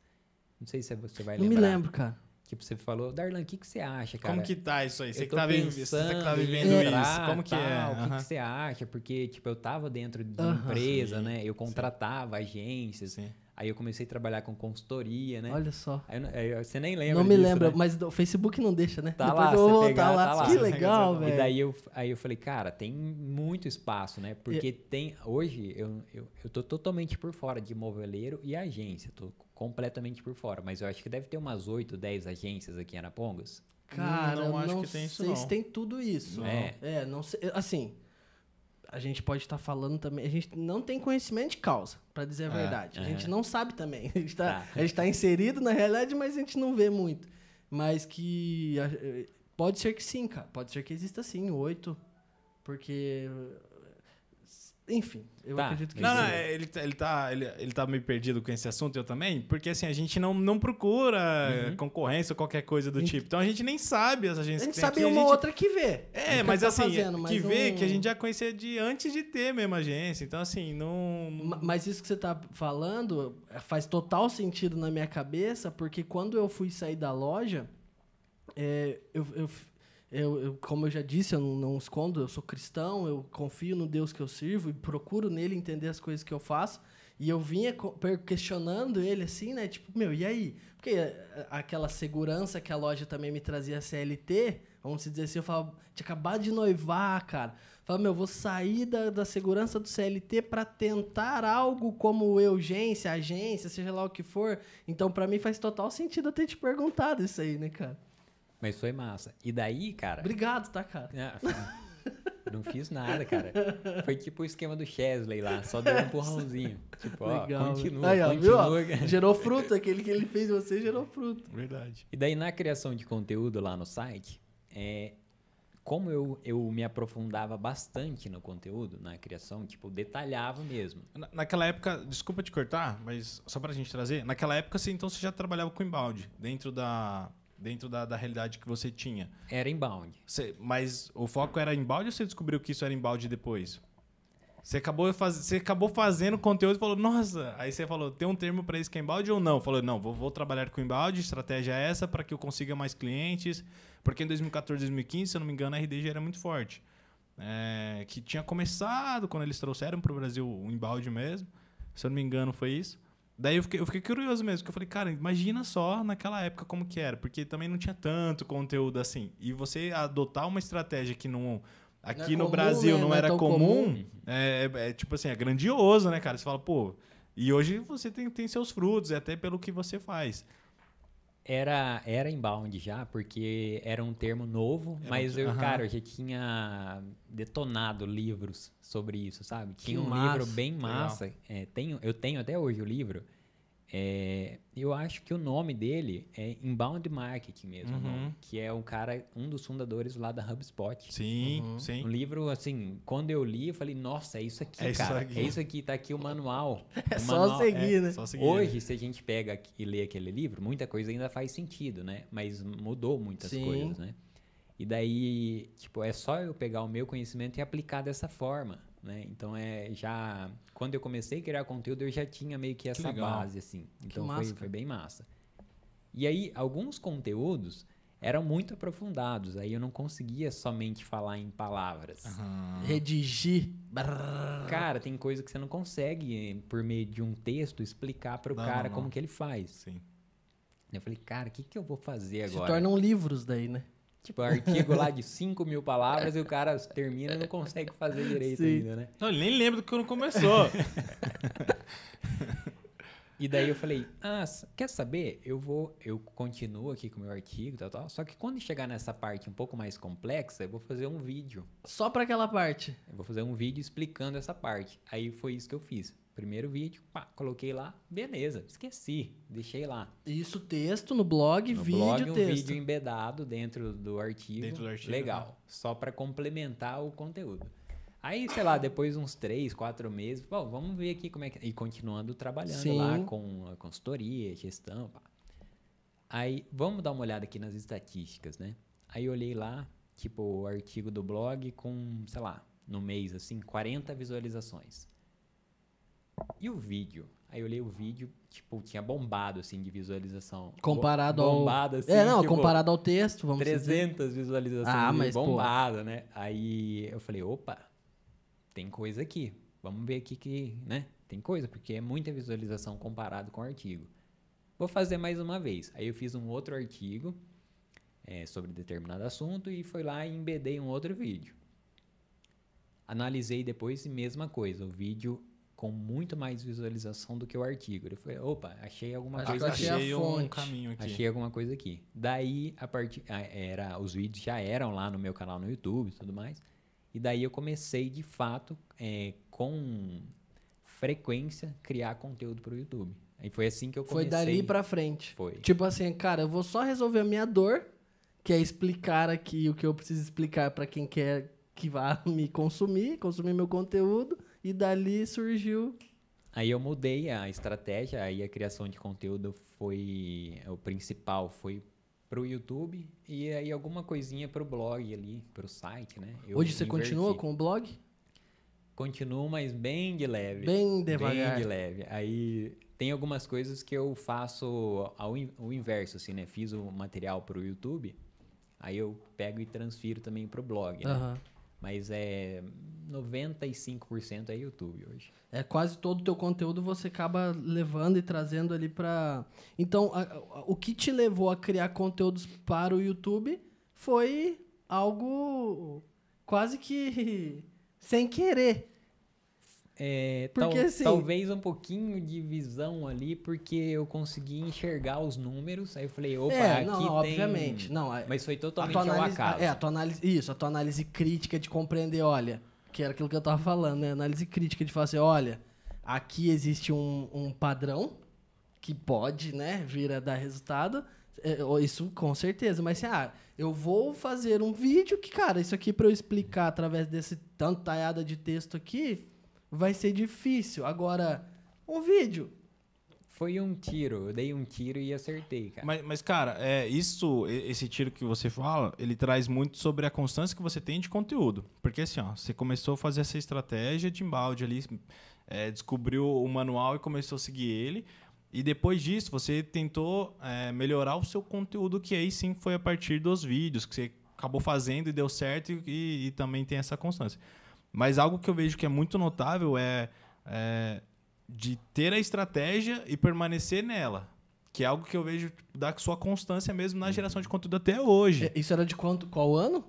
Não sei se você vai lembrar. Não me lembro, cara você falou. Darlan, o que, que você acha, cara? Como que tá isso aí? Você, tá que tá, pensando, vivendo, você que tá vivendo isso, como que é? tal, é? O que, uhum. que, você acha? Porque, tipo, eu tava dentro de uma uhum. empresa, sim, né? Eu contratava sim. agências, sim. Aí eu comecei a trabalhar com consultoria, né? Olha só. Aí, aí, você nem lembra. Não me lembro, lembra, né? mas o Facebook não deixa, né? Tá Depois lá, eu vou pegar, tá lá. Tá lá. Que legal, velho. E daí eu, aí eu falei, cara, tem muito espaço, né? Porque e... tem. Hoje eu, eu, eu tô totalmente por fora de moveleiro e agência. Tô completamente por fora. Mas eu acho que deve ter umas 8, 10 agências aqui em Arapongas. Cara, não, não acho não que tem isso não. Vocês têm tudo isso. É. é, não sei, assim, a gente pode estar tá falando também, a gente não tem conhecimento de causa, para dizer a é, verdade. A gente não sabe também. A gente está tá, ah. tá inserido na realidade, mas a gente não vê muito. Mas que pode ser que sim, cara. Pode ser que exista sim, oito, porque enfim, eu tá. acredito que. Não, não, ele, tá, ele, tá, ele, ele tá meio perdido com esse assunto, eu também, porque assim, a gente não, não procura uhum. Eh, concorrência ou qualquer coisa do Ent... tipo. Então a gente nem sabe as agências. A gente sabe aqui, uma gente... outra que vê. É, mas tá assim, fazendo, mas que um... vê que a gente já conhecia de antes de ter mesmo agência. Então, assim, não. Mas isso que você tá falando eh, faz total sentido na minha cabeça, porque quando eu fui sair da loja, é, eu, eu eu, eu, como eu já disse, eu não, não, escondo, eu sou cristão, eu confio no Deus que eu sirvo e procuro nele entender as coisas que eu faço. E eu vinha questionando ele assim, né? Tipo, meu, e aí? Porque eh, aquela segurança que a loja também me trazia CLT, vamos dizer assim, eu falava, tinha acabado de noivar, cara. Falava, meu, vou sair da, da segurança do CLT para tentar algo como urgência, agência, seja lá o que for. Então, para mim faz total sentido eu ter te perguntado isso aí, né, cara? Mas foi massa. E daí, cara. Obrigado, tá, cara? Não, ah, não fiz nada, cara. Foi tipo o esquema do Chesley lá, só deu um empurrãozinho. Tipo, ó, Legal. continua, Aí, ó, continua. Viu, gerou fruto, aquele que ele fez você gerou fruto. Verdade. E daí, na criação de conteúdo lá no site, é, como eu, eu me aprofundava bastante no conteúdo, na criação, tipo, detalhava mesmo. Na, naquela época, desculpa te cortar, mas só pra gente trazer, naquela época, assim, então você já trabalhava com embalde dentro da dentro da, da realidade que você tinha. Era inbound. Você, mas o foco era inbound ou você descobriu que isso era inbound depois? Você acabou, faz... você acabou fazendo conteúdo e falou, nossa. Aí você falou, tem um termo para isso que é embalde ou não? Falou, não, vou, vou trabalhar com embalde, estratégia é essa para que eu consiga mais clientes. Porque em 2014, 2015, se eu não me engano, a já era muito forte. É, que tinha começado quando eles trouxeram para o Brasil o embalde mesmo. Se eu não me engano, foi isso. Daí eu fiquei, eu fiquei curioso mesmo, porque eu falei, cara, imagina só naquela época como que era, porque também não tinha tanto conteúdo assim. E você adotar uma estratégia que não aqui não é no comum, Brasil né? não, não, é era é comum, comum. É, é, é, tipo assim, é grandioso, né, cara? Você fala, pô, e hoje você tem, tem seus frutos, é até pelo que você faz. Era, era inbound já, porque era um termo novo, era mas um... eu, cara, eu já tinha detonado livros sobre isso, sabe? Tinha que um massa, livro bem massa. É, tenho, eu tenho até hoje o livro é, eu acho que o nome dele é Inbound Marketing mesmo, uhum. que é um cara, um dos fundadores lá da HubSpot. Sim, uhum. sim. Um livro, assim, quando eu li, eu falei, nossa, é isso aqui, é cara. Isso aqui. É isso aqui, tá aqui o manual. É o manual, só é seguir, é, né? Só seguir, Hoje, né? se a gente pega e lê aquele livro, muita coisa ainda faz sentido, né? Mas mudou muitas sim. coisas, né? E daí, tipo, é só eu pegar o meu conhecimento e aplicar dessa forma. Né? Então é já quando eu comecei a criar conteúdo eu já tinha meio que essa que base assim. Então foi, foi, bem massa. E aí alguns conteúdos eram muito aprofundados, aí eu não conseguia somente falar em palavras. Uhum. Redigir. Cara, tem coisa que você não consegue por meio de um texto explicar para o cara não, não. como que ele faz. Sim. Eu falei, cara, o que, que eu vou fazer Se agora? Se tornam livros daí, né? Tipo, um artigo lá de 5 mil palavras e o cara termina e não consegue fazer direito Sim. ainda, né? Não, ele nem lembra do que quando começou. e daí eu falei, ah, quer saber? Eu vou, eu continuo aqui com o meu artigo, tal, tal. Só que quando chegar nessa parte um pouco mais complexa, eu vou fazer um vídeo. Só para aquela parte? Eu vou fazer um vídeo explicando essa parte. Aí foi isso que eu fiz. Primeiro vídeo, pá, coloquei lá, beleza, esqueci, deixei lá. Isso, texto no blog, no vídeo, blog, um texto. vídeo embedado dentro do artigo. Dentro do artigo. Legal, né? só para complementar o conteúdo. Aí, sei lá, depois uns três, quatro meses, bom, vamos ver aqui como é que... E continuando trabalhando Sim. lá com a consultoria, gestão, pá. Aí, vamos dar uma olhada aqui nas estatísticas, né? Aí olhei lá, tipo, o artigo do blog com, sei lá, no mês, assim, 40 visualizações. E o vídeo? Aí eu olhei o vídeo, tipo, tinha bombado, assim, de visualização. Comparado bombado, ao... Bombado, assim. É, não, tipo, comparado ao texto, vamos 300 dizer. visualizações. Ah, mas, Bombado, pô. né? Aí eu falei, opa, tem coisa aqui. Vamos ver aqui que, né? Tem coisa, porque é muita visualização comparado com o artigo. Vou fazer mais uma vez. Aí eu fiz um outro artigo é, sobre determinado assunto e foi lá e embedei um outro vídeo. Analisei depois e mesma coisa. O vídeo com muito mais visualização do que o artigo. Ele foi, opa, achei alguma coisa achei aqui. Achei um caminho aqui. Achei alguma coisa aqui. Daí, a partir, era, os vídeos já eram lá no meu canal no YouTube e tudo mais. E daí eu comecei, de fato, é, com frequência, criar conteúdo para o YouTube. E foi assim que eu comecei. Foi dali para frente. Foi. Tipo assim, cara, eu vou só resolver a minha dor, que é explicar aqui o que eu preciso explicar para quem quer que vá me consumir, consumir meu conteúdo. E dali surgiu. Aí eu mudei a estratégia, aí a criação de conteúdo foi é, o principal, foi para o YouTube e aí alguma coisinha para o blog ali, para o site, né? Eu Hoje você inverti. continua com o blog? Continuo, mas bem de leve. Bem devagar. Bem de leve. Aí tem algumas coisas que eu faço ao in o inverso, assim, né? Fiz o material para o YouTube, aí eu pego e transfiro também para o blog, né? Uhum. Mas é 95% é YouTube hoje. É quase todo o teu conteúdo você acaba levando e trazendo ali para. Então, a, a, o que te levou a criar conteúdos para o YouTube foi algo quase que sem querer. É, porque, tal, assim, talvez um pouquinho de visão ali, porque eu consegui enxergar os números. Aí eu falei, é, opa, é, não, aqui não, tem... obviamente. Não, é, mas foi totalmente a análise, ao acaso. É, a tua análise, isso, a tua análise crítica de compreender, olha, que era aquilo que eu tava falando, né? Análise crítica de falar assim, olha, aqui existe um, um padrão que pode, né, vir a dar resultado. É, isso com certeza, mas assim, ah, eu vou fazer um vídeo que, cara, isso aqui para eu explicar através desse tanto taiada de texto aqui, vai ser difícil. Agora, um vídeo. Foi um tiro, eu dei um tiro e acertei, cara. Mas, mas cara, é, isso, esse tiro que você fala, ele traz muito sobre a constância que você tem de conteúdo. Porque assim, ó, você começou a fazer essa estratégia de embalde ali, é, descobriu o manual e começou a seguir ele. E depois disso, você tentou é, melhorar o seu conteúdo, que aí sim foi a partir dos vídeos que você acabou fazendo e deu certo e, e também tem essa constância. Mas algo que eu vejo que é muito notável é, é de ter a estratégia e permanecer nela. Que é algo que eu vejo da sua constância mesmo na geração de conteúdo até hoje. É, isso era de quanto, qual ano?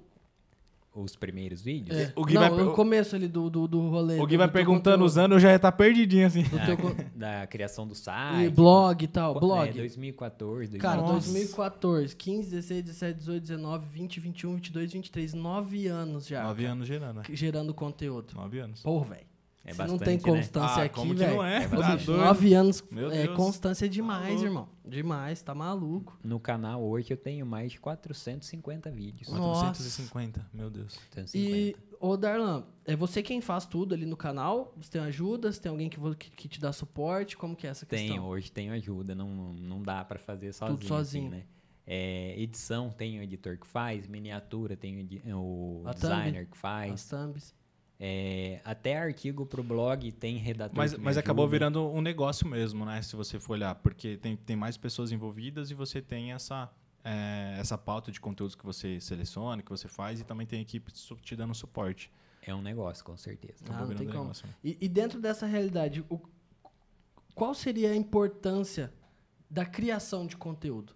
os primeiros vídeos? É. O Gui Não, vai... o começo ali do, do, do rolê. O Gui vai perguntando os anos, eu já ia estar tá perdidinho, assim. Da, é, da, criação do site. E blog e tal, blog. É, 2014, 2014. Cara, 2014, 15, 16, 17, 18, 19, 20, 21, 22, 23, 9 anos já. 9 anos gerando, né? Gerando conteúdo. 9 anos. Porra, velho. É Se bastante, não tem né? constância né? aqui, como velho. Não é? é tá nove anos Meu é constância demais, irmão. Demais, tá maluco. No canal hoje eu tenho mais de 450 vídeos. Nossa. 450, meu Deus. 450. E, ô Darlan, é você quem faz tudo ali no canal? Você tem ajuda? Você tem alguém que, que, que te dá suporte? Como que é essa questão? Tenho, hoje tenho ajuda. Não, não dá para fazer sozinho. Tudo sozinho. Assim, né? É, edição tem o editor que faz, miniatura tem o, o designer que faz. As thumbs. É, até artigo para o blog tem redator. Mas, mas acabou virando um negócio mesmo, né? Se você for olhar, porque tem, tem mais pessoas envolvidas e você tem essa, é, essa pauta de conteúdos que você seleciona, que você faz, e também tem equipe te dando suporte. É um negócio, com certeza. Ah, não tem como. Né. E, e, dentro dessa realidade, o, qual seria a importância da criação de conteúdo?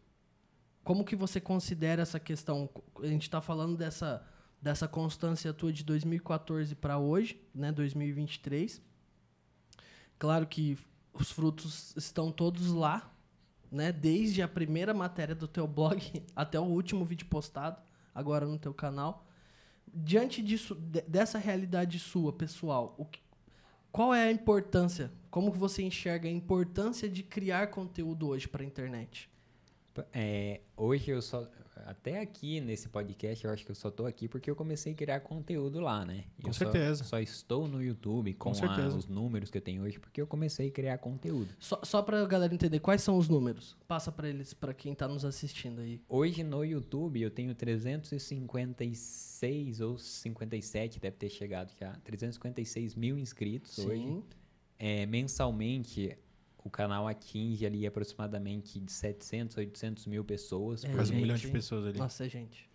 Como que você considera essa questão? A gente está falando dessa dessa constância tua de 2014 para hoje, né, 2023. Claro que os frutos estão todos lá, né, desde a primeira matéria do teu blog até o último vídeo postado agora no teu canal. Diante disso, dessa realidade sua, pessoal, o que, qual é a importância? Como você enxerga a importância de criar conteúdo hoje para a internet? É, hoje eu só até aqui nesse podcast, eu acho que eu só tô aqui porque eu comecei a criar conteúdo lá, né? Eu com certeza. Só, só, estou no YouTube com, com a, os números que eu tenho hoje porque eu comecei a criar conteúdo. Só, só pra galera entender, quais são os números? Passa para eles, para quem tá nos assistindo aí. Hoje no YouTube eu tenho 356 ou 57, deve ter chegado já, 356 mil inscritos Sim. hoje. É, mensalmente o canal atinge ali aproximadamente de 700, 800 mil pessoas. É, quase um milhão de pessoas ali. Nossa, gente.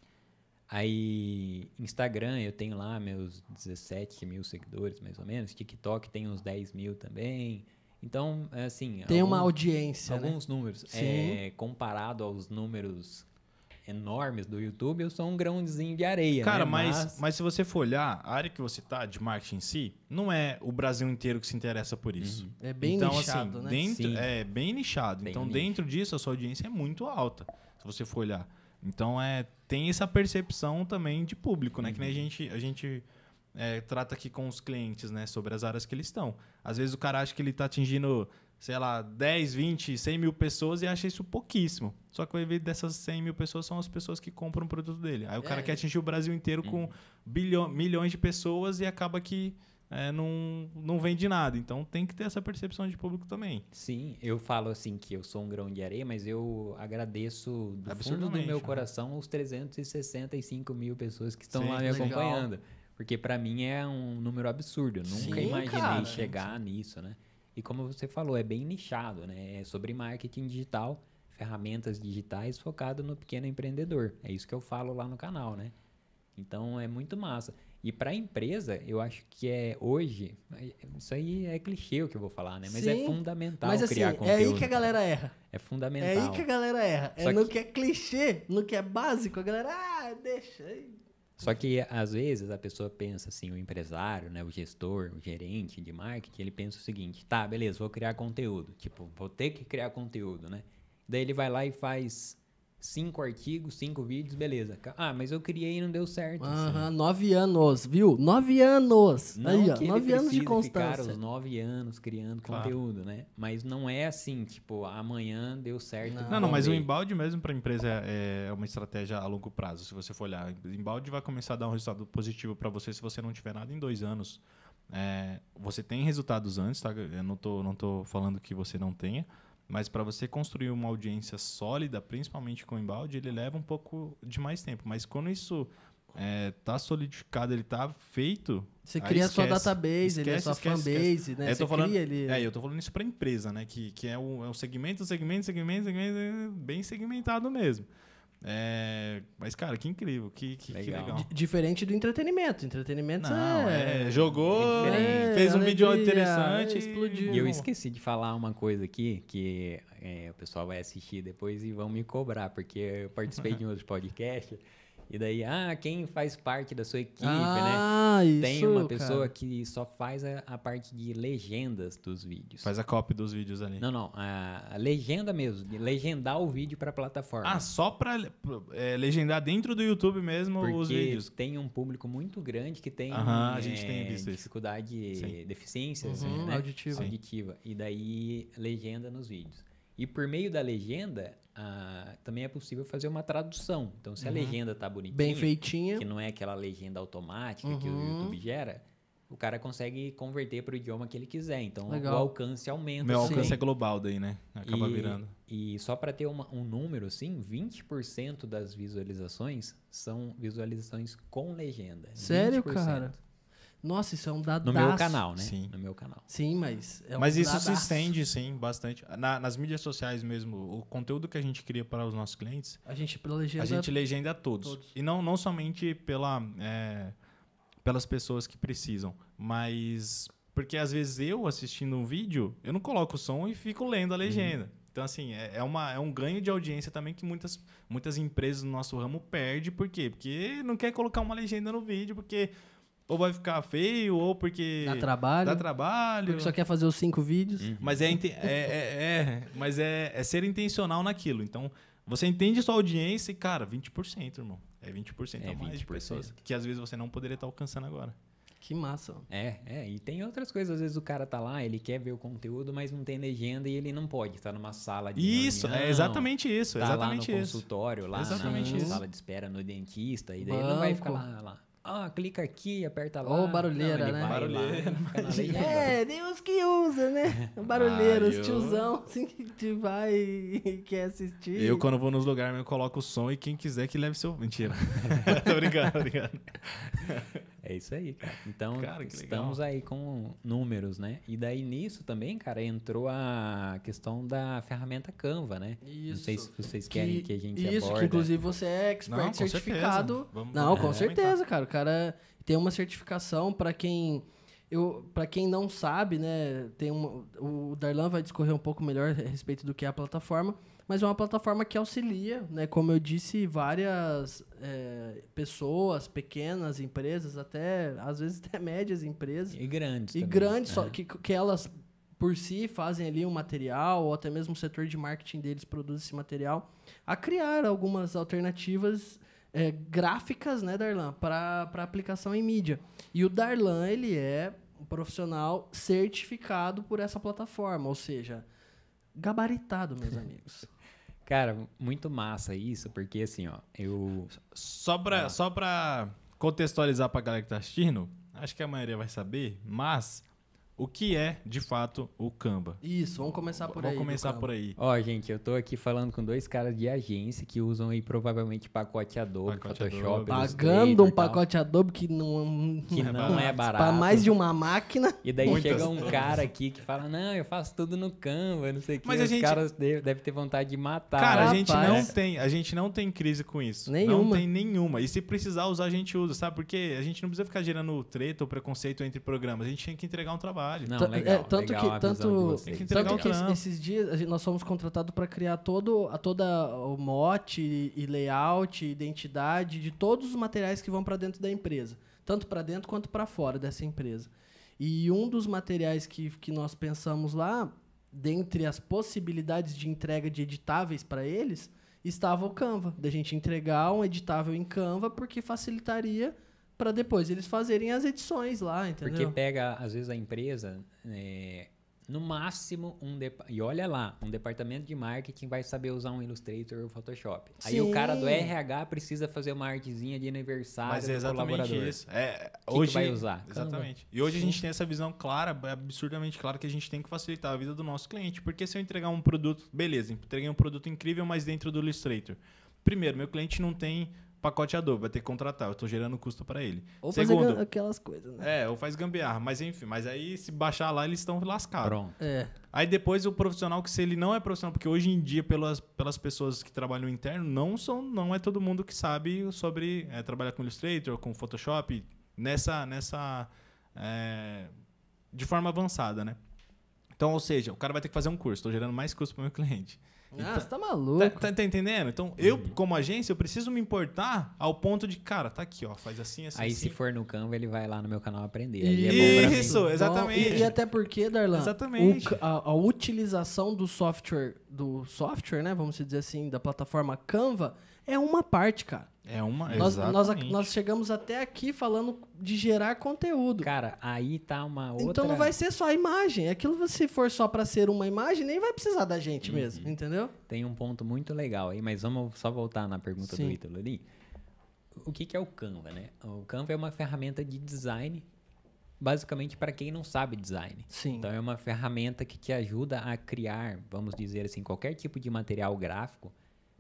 Aí, Instagram, eu tenho lá meus 17 mil seguidores, mais ou menos. TikTok tem uns 10 mil também. Então, é assim... Tem né? alguns, uma audiência, Alguns né? números. Sim. É, comparado aos números enormes do YouTube, eu sou um grãozinho de areia. Cara, né? mas, mas... mas se você for olhar, a área que você tá de marketing em si, não é o Brasil inteiro que se interessa por isso. Uhum. É bem então, nichado, assim, né? Dentro, é bem nichado. Bem então, nicho. dentro disso, a sua audiência é muito alta, se você for olhar. Então, é, tem essa percepção também de público, né? Uhum. Que nem a uhum. gente... A gente é, trata aqui com os clientes, né? Sobre as áreas que eles estão. Às vezes o cara acha que ele está atingindo sei lá, 10, 20, 100 mil pessoas e acha isso pouquíssimo. Só que o evento dessas 100 mil pessoas são as pessoas que compram o produto dele. Aí o é, cara quer é. atingir o Brasil inteiro hum. com uhum. bilhão, milhões de pessoas e acaba que é, não, não vende nada. Então tem que ter essa percepção de público também. Sim, eu falo assim que eu sou um grão de areia, mas eu agradeço do fundo do meu né? coração né? os 365 mil pessoas que estão Sim, lá me legal. acompanhando. Porque para mim é um número absurdo. Eu nunca Sim, imaginei cara, chegar gente. nisso, né? E como você falou, é bem nichado, né? É sobre marketing digital, ferramentas digitais focado no pequeno empreendedor. É isso que eu falo lá no canal, né? Então é muito massa. E para a empresa, eu acho que é hoje, isso aí é clichê o que eu vou falar, né? Mas é Sim, é fundamental mas, assim, criar conteúdo. É aí é é que a galera erra. É fundamental. É aí que a galera erra. Só é no que... que... é clichê, no que é básico, a galera, ah, deixa aí. Só que às vezes a pessoa pensa assim, o empresário, né, o gestor, o gerente de marketing, ele pensa o seguinte: tá, beleza, vou criar conteúdo. Tipo, vou ter que criar conteúdo, né? Daí ele vai lá e faz cinco artigos, cinco vídeos, beleza. Ah, mas eu criei e não deu certo. Aham, assim. nove anos, viu? Nove anos! Não Aí, que nove anos de constância. ficar os nove anos criando claro. conteúdo, né? Mas não é assim, tipo, amanhã deu certo. Não, não, não mas o embalde mesmo para empresa é, é, uma estratégia a longo prazo. Se você for olhar, o embalde vai começar a dar um resultado positivo para você se você não tiver nada em dois anos. É, você tem resultados antes, tá? Eu não tô, não tô falando que você não tenha, mas para você construir uma audiência sólida, principalmente com o embalde, ele leva um pouco de mais tempo. Mas quando isso é, tá solidificado, ele tá feito. Você cria esquece, a sua database, esquece, ele é a sua esquece, fanbase, esquece. né? É, eu tô falando, ele... é, eu tô falando isso para empresa, né? Que, que é, um, é um segmento, segmento, segmento, segmento, bem segmentado mesmo. É, mas, cara, que incrível, que, que legal. Que legal. Diferente do entretenimento. Entretenimento Não, é, é, é jogou, é fez um vídeo interessante. Explodiu. E eu esqueci de falar uma coisa aqui que é, o pessoal vai assistir depois e vão me cobrar, porque eu participei de um outro podcast. E daí, ah, quem faz parte da sua equipe, né? ah, né? Isso, Tem uma pessoa cara. que só faz a, a, parte de legendas dos vídeos. Faz a copy dos vídeos ali. Não, não. A, a legenda mesmo. De legendar o vídeo pra plataforma. Ah, só pra é, legendar dentro do YouTube mesmo Porque os vídeos. tem um público muito grande que tem, a gente é, tem visto dificuldade, isso. deficiências uhum, né? auditiva. auditiva. E daí, legenda nos vídeos. E por meio da legenda, ah, também é possível fazer uma tradução. Então, se a uhum. legenda tá bonitinha, bem feitinha, que não é aquela legenda automática uhum. que o uhum. YouTube gera, o cara consegue converter para o idioma que ele quiser. Então, Legal. o alcance aumenta. Meu alcance Sim. é global daí, né? Acaba e, virando. E só para ter uma, um número, assim, 20% das visualizações são visualizações com legenda. Sério, 20%. cara? Nossa, isso é um dado. No meu canal, né? Sim. No meu canal. Sim, mas. É um mas isso dadaço. se estende, sim, bastante. Na, nas mídias sociais mesmo, o conteúdo que a gente cria para os nossos clientes. A gente legenda. A gente legenda todos. todos. E não, não somente pela, é, pelas pessoas que precisam, mas. Porque às vezes eu assistindo um vídeo, eu não coloco o som e fico lendo a uhum. legenda. Uhum. Então, assim, é, é, uma, é um ganho de audiência também que muitas, muitas empresas do nosso ramo perdem. Por quê? Porque não quer colocar uma legenda no vídeo, porque ou vai ficar feio, ou porque. Dá trabalho. Dá trabalho. Porque só quer fazer os cinco vídeos. Uhum. Mas, é, é, é, é mas é, é, ser intencional naquilo. Então, você entende sua audiência e, cara, 20%, irmão. É 20% é a mais 20%. de pessoas. Que às vezes você não poderia estar tá alcançando agora. Que massa. É, é, e tem outras coisas. Às vezes o cara tá lá, ele quer ver o conteúdo, mas não tem legenda e ele não pode. Tá numa sala de. Isso, reunião, é exatamente isso. Tá exatamente lá no isso. consultório, lá exatamente na, na sala de espera, no dentista, e daí Banco. ele não vai ficar lá. lá ah, clica aqui, aperta lá. Ô, oh, barulheira, não, né? Barulheira. é, deus que usa, né? Barulheira, ah, tiozão, assim, que te vai e quer assistir. Eu, quando vou nos lugares, eu coloco o som e quem quiser que leve seu... Mentira. tô brincando, tô brincando. É isso aí, cara. Então, cara, estamos legal. aí com números, né? E daí nisso também, cara, entrou a questão da ferramenta Canva, né? Isso. Não sei se vocês querem que, que a gente isso, Isso, que inclusive você é expert Não, certificado. Vamos, Não, com é. certeza, cara. O cara tem uma certificação para quem eu, para quem não sabe, né, tem uma, o Darlan vai discorrer um pouco melhor a respeito do que é a plataforma, mas é uma plataforma que auxilia, né? Como eu disse, várias é, pessoas, pequenas empresas, até às vezes até médias empresas. E grandes. E também, grandes, é. só que, que elas por si fazem ali um material, ou até mesmo o setor de marketing deles produz esse material, a criar algumas alternativas é, gráficas, né, Darlan, para aplicação em mídia. E o Darlan, ele é um profissional certificado por essa plataforma, ou seja, gabaritado, meus amigos. Cara, muito massa isso, porque assim, ó, eu. Só pra, ah. só pra contextualizar pra galera que tá assistindo, acho que a maioria vai saber, mas o que é, de fato, o Canva. Isso, vamos começar por vamos aí. Vamos começar por aí. Ó, gente, eu tô aqui falando com dois caras de agência que usam aí provavelmente pacote Adobe, pacote Photoshop. Adobe. Pagando um pacote Adobe que não, que não é, é barato. Pra mais de uma máquina. E daí Muitas chega um cara aqui que fala: Não, eu faço tudo no Canva, não sei o que. Mas Os gente... caras devem ter vontade de matar. Cara, a gente, não tem, a gente não tem crise com isso. Nenhuma. Não tem nenhuma. E se precisar usar, a gente usa, sabe? Porque a gente não precisa ficar gerando treta ou preconceito entre programas. A gente tem que entregar um trabalho área. Não, legal, é, tanto legal que tanto, que tanto que esses dias gente, nós fomos contratados para criar todo a toda o mote e, layout, identidade de todos os materiais que vão para dentro da empresa, tanto para dentro quanto para fora dessa empresa. E um dos materiais que, que nós pensamos lá, dentre as possibilidades de entrega de editáveis para eles, estava o Canva, da gente entregar um editável em Canva porque facilitaria para depois eles fazerem as edições lá, entendeu? Porque pega, às vezes, a empresa, é, no máximo, um. E olha lá, um departamento de marketing vai saber usar um Illustrator ou Photoshop. Sim. Aí o cara do RH precisa fazer uma artezinha de aniversário Mas é exatamente Isso. É, que hoje que vai usar. Exatamente. E hoje a gente tem essa visão clara, absurdamente clara, que a gente tem que facilitar a vida do nosso cliente. Porque se eu entregar um produto, beleza, entreguei um produto incrível, mas dentro do Illustrator. Primeiro, meu cliente não tem pacote Adobe, vai ter que contratar, eu estou gerando custo para ele. Ou Segundo, fazer aquelas coisas, né? É, ou faz gambiarra, mas enfim, mas aí se baixar lá eles estão lascados. Pronto. É. Aí depois o profissional que se ele não é profissional, porque hoje em dia pelas, pelas pessoas que trabalham interno, não são não é todo mundo que sabe sobre é, trabalhar com Illustrator, com Photoshop, nessa nessa é, de forma avançada, né? Então, ou seja, o cara vai ter que fazer um curso, estou gerando mais custo para o meu cliente. Ah, então, você tá, tá maluco. Tá, tá, tá, entendendo? Então, eu, uhum. como agência, eu preciso me importar ao ponto de, cara, tá aqui, ó, faz assim, assim. Aí, assim. se for no Canva, ele vai lá no meu canal aprender. Aí é Isso, é exatamente. Então, e, e, até porque, Darlan, exatamente. O, a, a, utilização do software, do software, né? Vamos dizer assim, da plataforma Canva, é uma parte, cara. É uma. Nós, nós, nós, chegamos até aqui falando de gerar conteúdo. Cara, aí tá uma então outra. Então não vai ser só a imagem. Aquilo, se for só para ser uma imagem, nem vai precisar da gente uhum. mesmo, entendeu? Tem um ponto muito legal aí, mas vamos só voltar na pergunta Sim. do Ítalo ali. O que, que é o Canva, né? O Canva é uma ferramenta de design, basicamente para quem não sabe design. Sim. Então é uma ferramenta que te ajuda a criar, vamos dizer assim, qualquer tipo de material gráfico,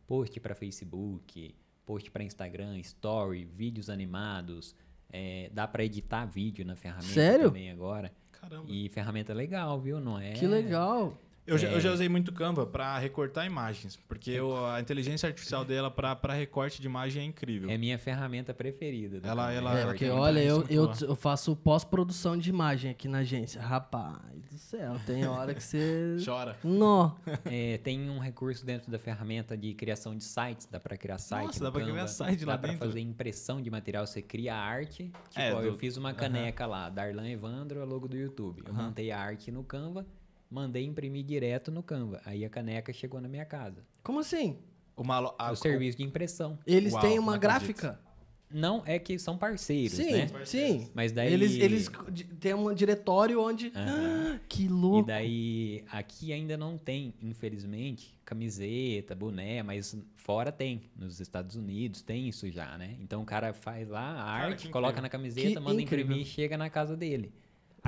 post para Facebook post para Instagram, story, vídeos animados. É, dá para editar vídeo na ferramenta Sério? também agora. Caramba. E ferramenta legal, viu? Não é? Que legal. Eu, é. já, eu já, é. usei muito Canva para recortar imagens, porque eu, é. a inteligência artificial dela para recorte de imagem é incrível. É minha ferramenta preferida. Ela, ela, é, porque olha, eu, eu, eu, faço pós-produção de imagem aqui na agência. Rapaz do céu, tem hora que você. Chora. Nó. É, tem um recurso dentro da ferramenta de criação de sites, dá para criar site. Nossa, dá para criar site lá dá dentro. Dá para fazer impressão de material, você cria arte. É, tipo, é, ó, do... eu fiz uma caneca uh -huh. lá, Darlan Evandro, logo do YouTube. Eu uh -huh. montei a arte no Canva mandei imprimir direto no Canva. Aí a caneca chegou na minha casa. Como assim? Uma, a, o serviço de impressão. Eles Uau, têm uma gráfica. Não, é que são parceiros, sim, né? Sim, Mas daí... Eles, eles têm um diretório onde... Ah, que louco! E daí, aqui ainda não tem, infelizmente, camiseta, boné, mas fora tem. Nos Estados Unidos tem isso já, né? Então o cara faz lá a arte, coloca na camiseta, que manda incrível. imprimir e chega na casa dele.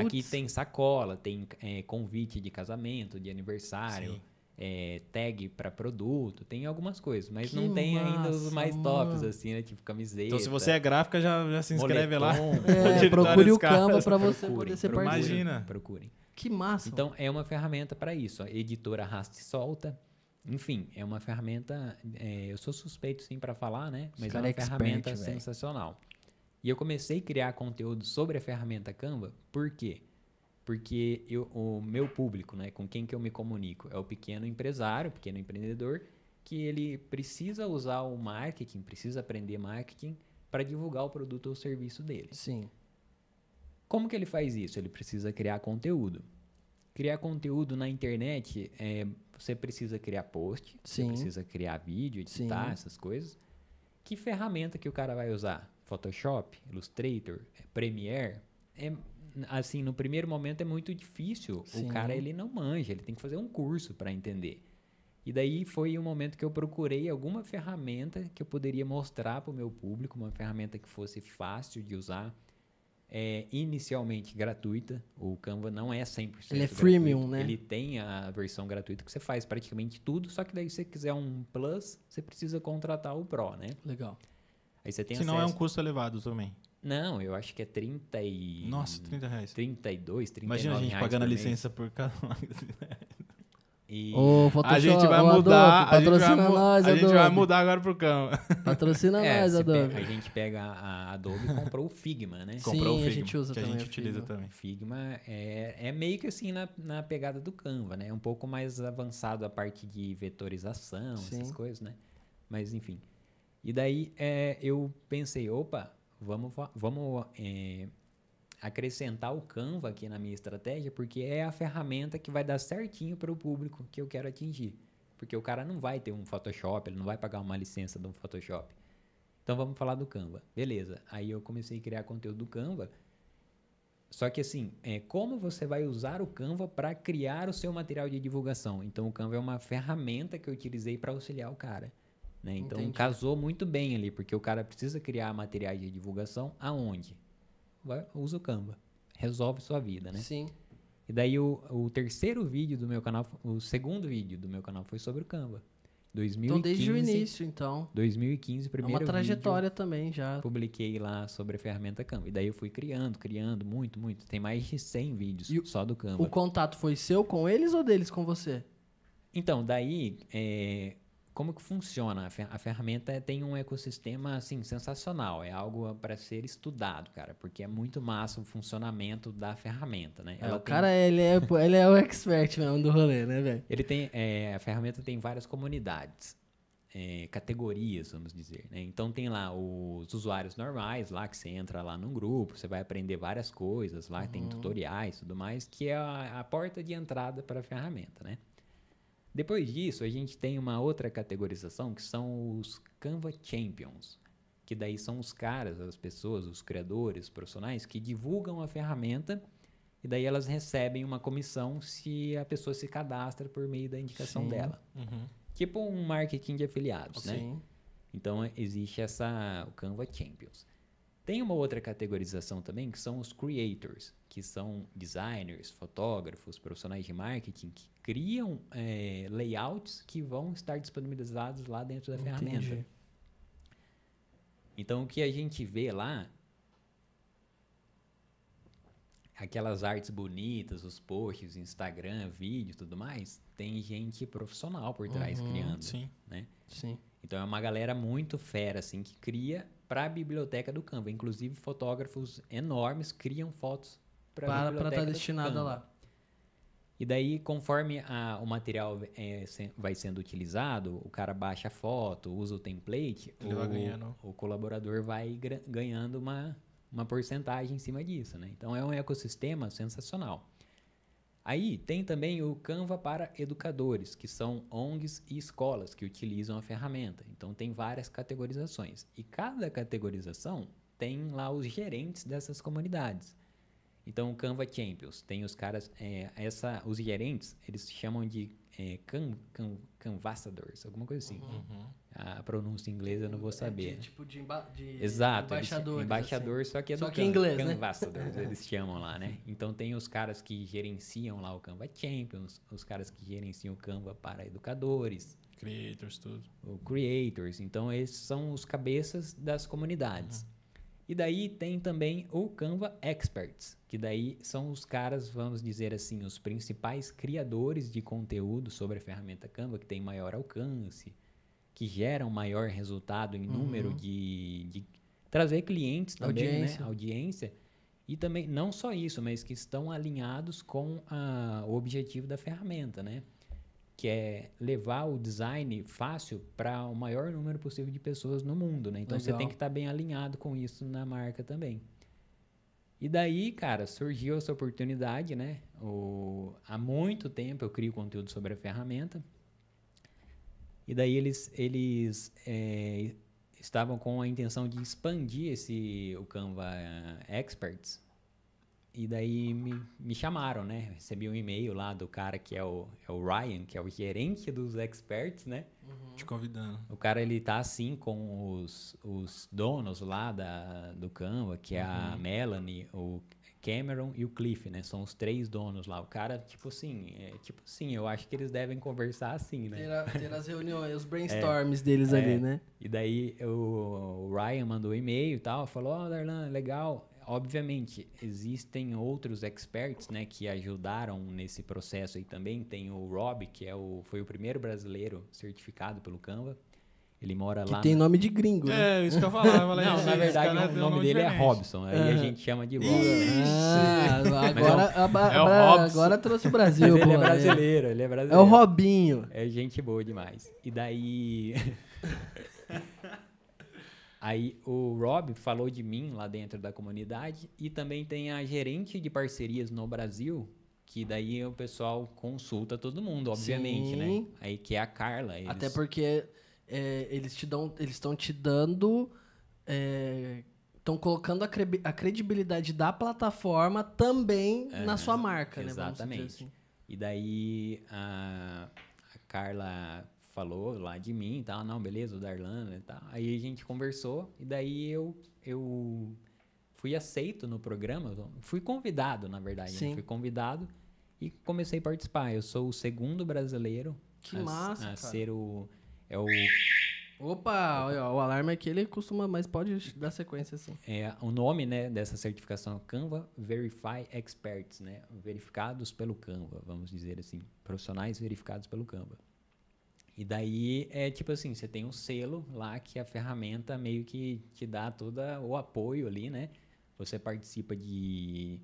Aqui tem sacola, tem é, convite de casamento, de aniversário, é, tag para produto, tem algumas coisas, mas que não tem massa, ainda os mais tops, assim, né? Tipo camiseta. Então, se você é gráfica, já, já se inscreve moletom, lá. É, procure o Canva para você procurem, poder ser parceiro. Imagina. Procurem. Que massa. Então, é uma ferramenta para isso. A editora arrasta e solta. Enfim, é uma ferramenta. É, eu sou suspeito sim para falar, né? Mas é uma é expert, ferramenta véio. sensacional. E eu comecei a criar conteúdo sobre a ferramenta Canva, por quê? Porque eu, o meu público, né, com quem que eu me comunico, é o pequeno empresário, o pequeno empreendedor, que ele precisa usar o marketing, precisa aprender marketing para divulgar o produto ou serviço dele. Sim. Como que ele faz isso? Ele precisa criar conteúdo. Criar conteúdo na internet, é, você precisa criar post, Sim. você precisa criar vídeo, editar, Sim. essas coisas. Que ferramenta que o cara vai usar? Photoshop, Illustrator, é, Premiere, é assim, no primeiro momento é muito difícil. Sim. O cara ele não manja, ele tem que fazer um curso para entender. E daí foi o um momento que eu procurei alguma ferramenta que eu poderia mostrar para o meu público, uma ferramenta que fosse fácil de usar, é inicialmente gratuita. O Canva não é 100% Ele é freemium, né? Ele tem a versão gratuita que você faz praticamente tudo, só que daí se você quiser um plus, você precisa contratar o Pro, né? Legal. Aí você tem Se não é um custo elevado também. Não, eu acho que é 30 e... Nossa, 30 reais. 32, 39 Imagina a gente pagando a licença por cada E Ô, Photoshop, a gente vai mudar, Adobe, patrocina a gente vai, nós, a gente vai mudar agora pro cão. Patrocina é, nós, Adobe. Pega, a gente pega a Adobe e comprou o Figma, né? Sim, comprou o Figma, a gente usa que também. a gente utiliza Figma. também. Figma é, é meio que assim na, na pegada do Canva, né? É um pouco mais avançado a parte de vetorização, Sim. essas coisas, né? Mas enfim. E daí é, eu pensei, opa, vamos, vamos é, acrescentar o Canva aqui na minha estratégia, porque é a ferramenta que vai dar certinho para o público que eu quero atingir. Porque o cara não vai ter um Photoshop, ele não vai pagar uma licença de um Photoshop. Então vamos falar do Canva. Beleza. Aí eu comecei a criar conteúdo do Canva. Só que assim, é, como você vai usar o Canva para criar o seu material de divulgação? Então o Canva é uma ferramenta que eu utilizei para auxiliar o cara. Né? Então Entendi. casou muito bem ali, porque o cara precisa criar materiais de divulgação aonde? Vai, usa o Canva. Resolve sua vida, né? Sim. E daí o, o terceiro vídeo do meu canal, o segundo vídeo do meu canal foi sobre o Canva. 2015, então, desde o início, então. 2015, primeiro. É uma trajetória também já. Publiquei lá sobre a ferramenta Canva. E daí eu fui criando, criando, muito, muito. Tem mais de 100 vídeos e só do Canva. O contato foi seu com eles ou deles com você? Então, daí, é, como que funciona? A ferramenta tem um ecossistema assim sensacional, é algo para ser estudado, cara, porque é muito massa o funcionamento da ferramenta, né? É, o tem... cara ele é, ele é o expert mesmo do rolê, né, velho? Ele tem é, a ferramenta tem várias comunidades. É, categorias, vamos dizer. Né? Então tem lá os usuários normais, lá que você entra lá num grupo, você vai aprender várias coisas, lá uhum. tem tutoriais, tudo mais, que é a, a porta de entrada para a ferramenta, né? Depois disso, a gente tem uma outra categorização que são os Canva Champions, que daí são os caras, as pessoas, os criadores, profissionais que divulgam a ferramenta e daí elas recebem uma comissão se a pessoa se cadastra por meio da indicação Sim. dela. Uhum. Tipo um marketing de afiliados, né? Sim. né? Então existe essa o Canva Champions. Tem uma outra categorização também que são os creators, que são designers, fotógrafos, profissionais de marketing que criam é, layouts que vão estar disponibilizados lá dentro da Entendi. ferramenta. Então o que a gente vê lá aquelas artes bonitas, os posts, Instagram, vídeo, tudo mais, tem gente profissional por trás uhum, criando, sim, né? Sim. Então é uma galera muito fera assim que cria para a biblioteca do Canva. Inclusive, fotógrafos enormes criam fotos pra para estar tá destinada lá. E daí, conforme a, o material é, se, vai sendo utilizado, o cara baixa a foto, usa o template, o, o, colaborador vai ganhando uma, uma porcentagem em cima disso. Né? Então, é um ecossistema sensacional. Aí tem também o Canva para educadores, que são ONGs e escolas que utilizam a ferramenta. Então tem várias categorizações. E cada categorização tem lá os gerentes dessas comunidades. Então o Canva Champions tem os caras, é, essa, os gerentes, eles chamam de é, can, can, canvassadors, alguma coisa assim. Uhum. uhum. A pronúncia inglesa eu não vou é saber. É de, tipo de, emba de Exato, embaixadores. Assim. Embaixador, assim. só que é do que can, inglês, canvassadors, né? eles chamam lá, né? Então tem os caras que gerenciam lá o Canva Champions, os caras que gerenciam o Canva para educadores. Creators, tudo. O creators. Então, esses são os cabeças das comunidades. Uhum. E daí tem também o Canva Experts, que daí são os caras, vamos dizer assim, os principais criadores de conteúdo sobre a ferramenta Canva, que tem maior alcance, que geram maior resultado em número uhum. de, de, trazer clientes também, né? audiência. né? Audiência. E também, não só isso, mas que estão alinhados com a, o objetivo da ferramenta, né? que é levar o design fácil para o maior número possível de pessoas no mundo, né? Então Legal. você tem que estar tá bem alinhado com isso na marca também. E daí, cara, surgiu essa oportunidade, né? O... Há muito tempo eu crio conteúdo sobre a ferramenta. E daí eles, eles é, estavam com a intenção de expandir esse, o Canva eh, Experts e daí me, me chamaram, né? Recebi um e-mail lá do cara que é o, é o Ryan, que é o gerente dos experts, né? Uhum. Te convidando. O cara, ele tá assim com os, os donos lá da, do Canva, que é uhum. a Melanie, o Cameron e o Cliff, né? São os três donos lá. O cara, tipo assim, é, tipo assim, eu acho que eles devem conversar assim, né? Ter, a, ter as reuniões, os é, brainstorms é, deles é, ali, né? E daí o, o Ryan mandou um e-mail e tal, falou, ó, oh, Darlan, legal, obviamente, existem outros experts né, que ajudaram nesse processo aí também. Tem o Rob, que é o, foi o primeiro brasileiro certificado pelo Canva. Ele mora que lá. tem na... nome de gringo. Né? É, isso que eu falava. não, na verdade, o nome, nome dele é Robson. Aí a gente chama de Robson. Né? Ah, agora, é o, é o agora trouxe o Brasil. ele é né? brasileiro, ele é brasileiro. É o Robinho. É gente boa demais. E daí. Aí o Rob falou de mim lá dentro da comunidade e também tem a gerente de parcerias no Brasil, que daí o pessoal consulta todo mundo, obviamente, né? Sim. né? Aí que é a Carla. Eles... Até porque é, eles te dão, eles estão te dando, estão é, colocando a, a, credibilidade da plataforma também é, na sua marca, exatamente. né? Exatamente. Assim. E daí a, a Carla falou lá de mim e tal, não, beleza, o Darlan e né, tal. Aí a gente conversou e daí eu, eu fui aceito no programa, fui convidado, na verdade, né, Sim. fui convidado e comecei a participar. Eu sou o segundo brasileiro que a, massa, a ser o é o Opa, o alarme é que ele costuma, mas pode dar sequência assim. É, o nome, né, dessa certificação é Canva Verify Experts, né? Verificados pelo Canva, vamos dizer assim, profissionais verificados pelo Canva. E daí é tipo assim, você tem um selo lá que a ferramenta meio que te dá todo o apoio ali, né? Você participa de,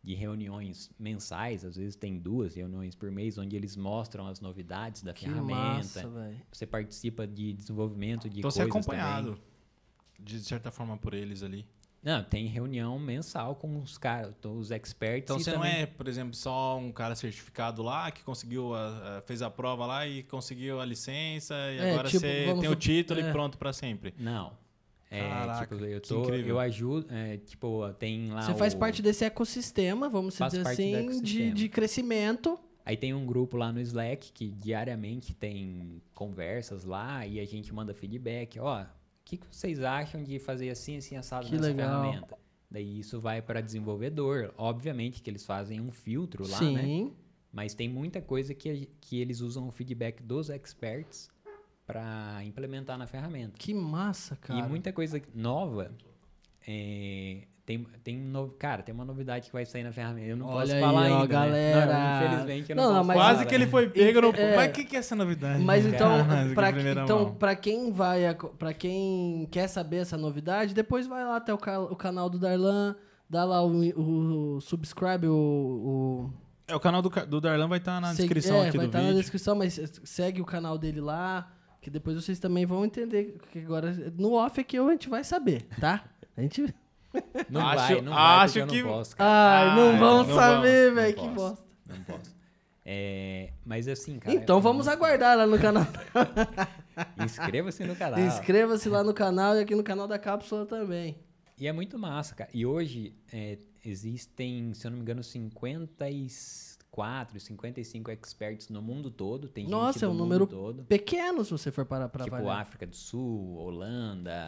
de reuniões mensais, às vezes tem duas reuniões por mês, onde eles mostram as novidades da que ferramenta. Massa, você participa de desenvolvimento de coisas. você é acompanhado, também. de certa forma, por eles ali. Não, tem reunião mensal com os caras, os experts. Então você também... não é, por exemplo, só um cara certificado lá que conseguiu, a, ah, a, ah, fez a prova lá e conseguiu a licença e é, agora tipo, você tem o título é. e pronto para sempre. Não. É, Caraca, tipo, eu tô, eu ajudo, é, tipo, tem lá Você o... faz parte desse ecossistema, vamos dizer assim, de, de crescimento. Aí tem um grupo lá no Slack que diariamente tem conversas lá e a gente manda feedback, ó, oh, que, que vocês acham de fazer assim, assim, assado que nessa legal. ferramenta? Daí isso vai para desenvolvedor. Obviamente que eles fazem um filtro lá, Sim. né? Sim. Mas tem muita coisa que, que eles usam o feedback dos experts para implementar na ferramenta. Que massa, cara. E muita coisa nova é, tem, tem novo Cara, tem uma novidade que vai sair na ferramenta. Eu não Olha posso aí, falar ó, ainda. Galera. Né? Não, infelizmente eu não, não posso não, Quase que ele né? foi pego. É, no... é... Mas o que, que é essa novidade? Mas então, pra, que, então quem vai, para quem quer saber essa novidade, depois vai lá até o, o canal do Darlan, dá lá o, o, o subscribe, o, o... É, o canal do, do Darlan vai estar tá na descrição é, aqui vai do tá vídeo. Vai estar na descrição, mas segue o canal dele lá, que depois vocês também vão entender. Que agora, no off aqui é a gente vai saber, tá? A gente. Não acho, vai, não vai, acho que... eu não posso, cara. Ai, ah, não vão não saber, velho, que bosta. Não posso. É, mas assim, cara... Então vamos aguardar lá no canal. Inscreva-se no canal. Inscreva-se lá no canal e aqui no canal da Cápsula também. E é muito massa, cara. E hoje é, existem, se eu não me engano, 54, 55 experts no mundo todo. Tem Nossa, gente é um número todo. pequeno se você for parar para tipo, avaliar. África do Sul, Holanda,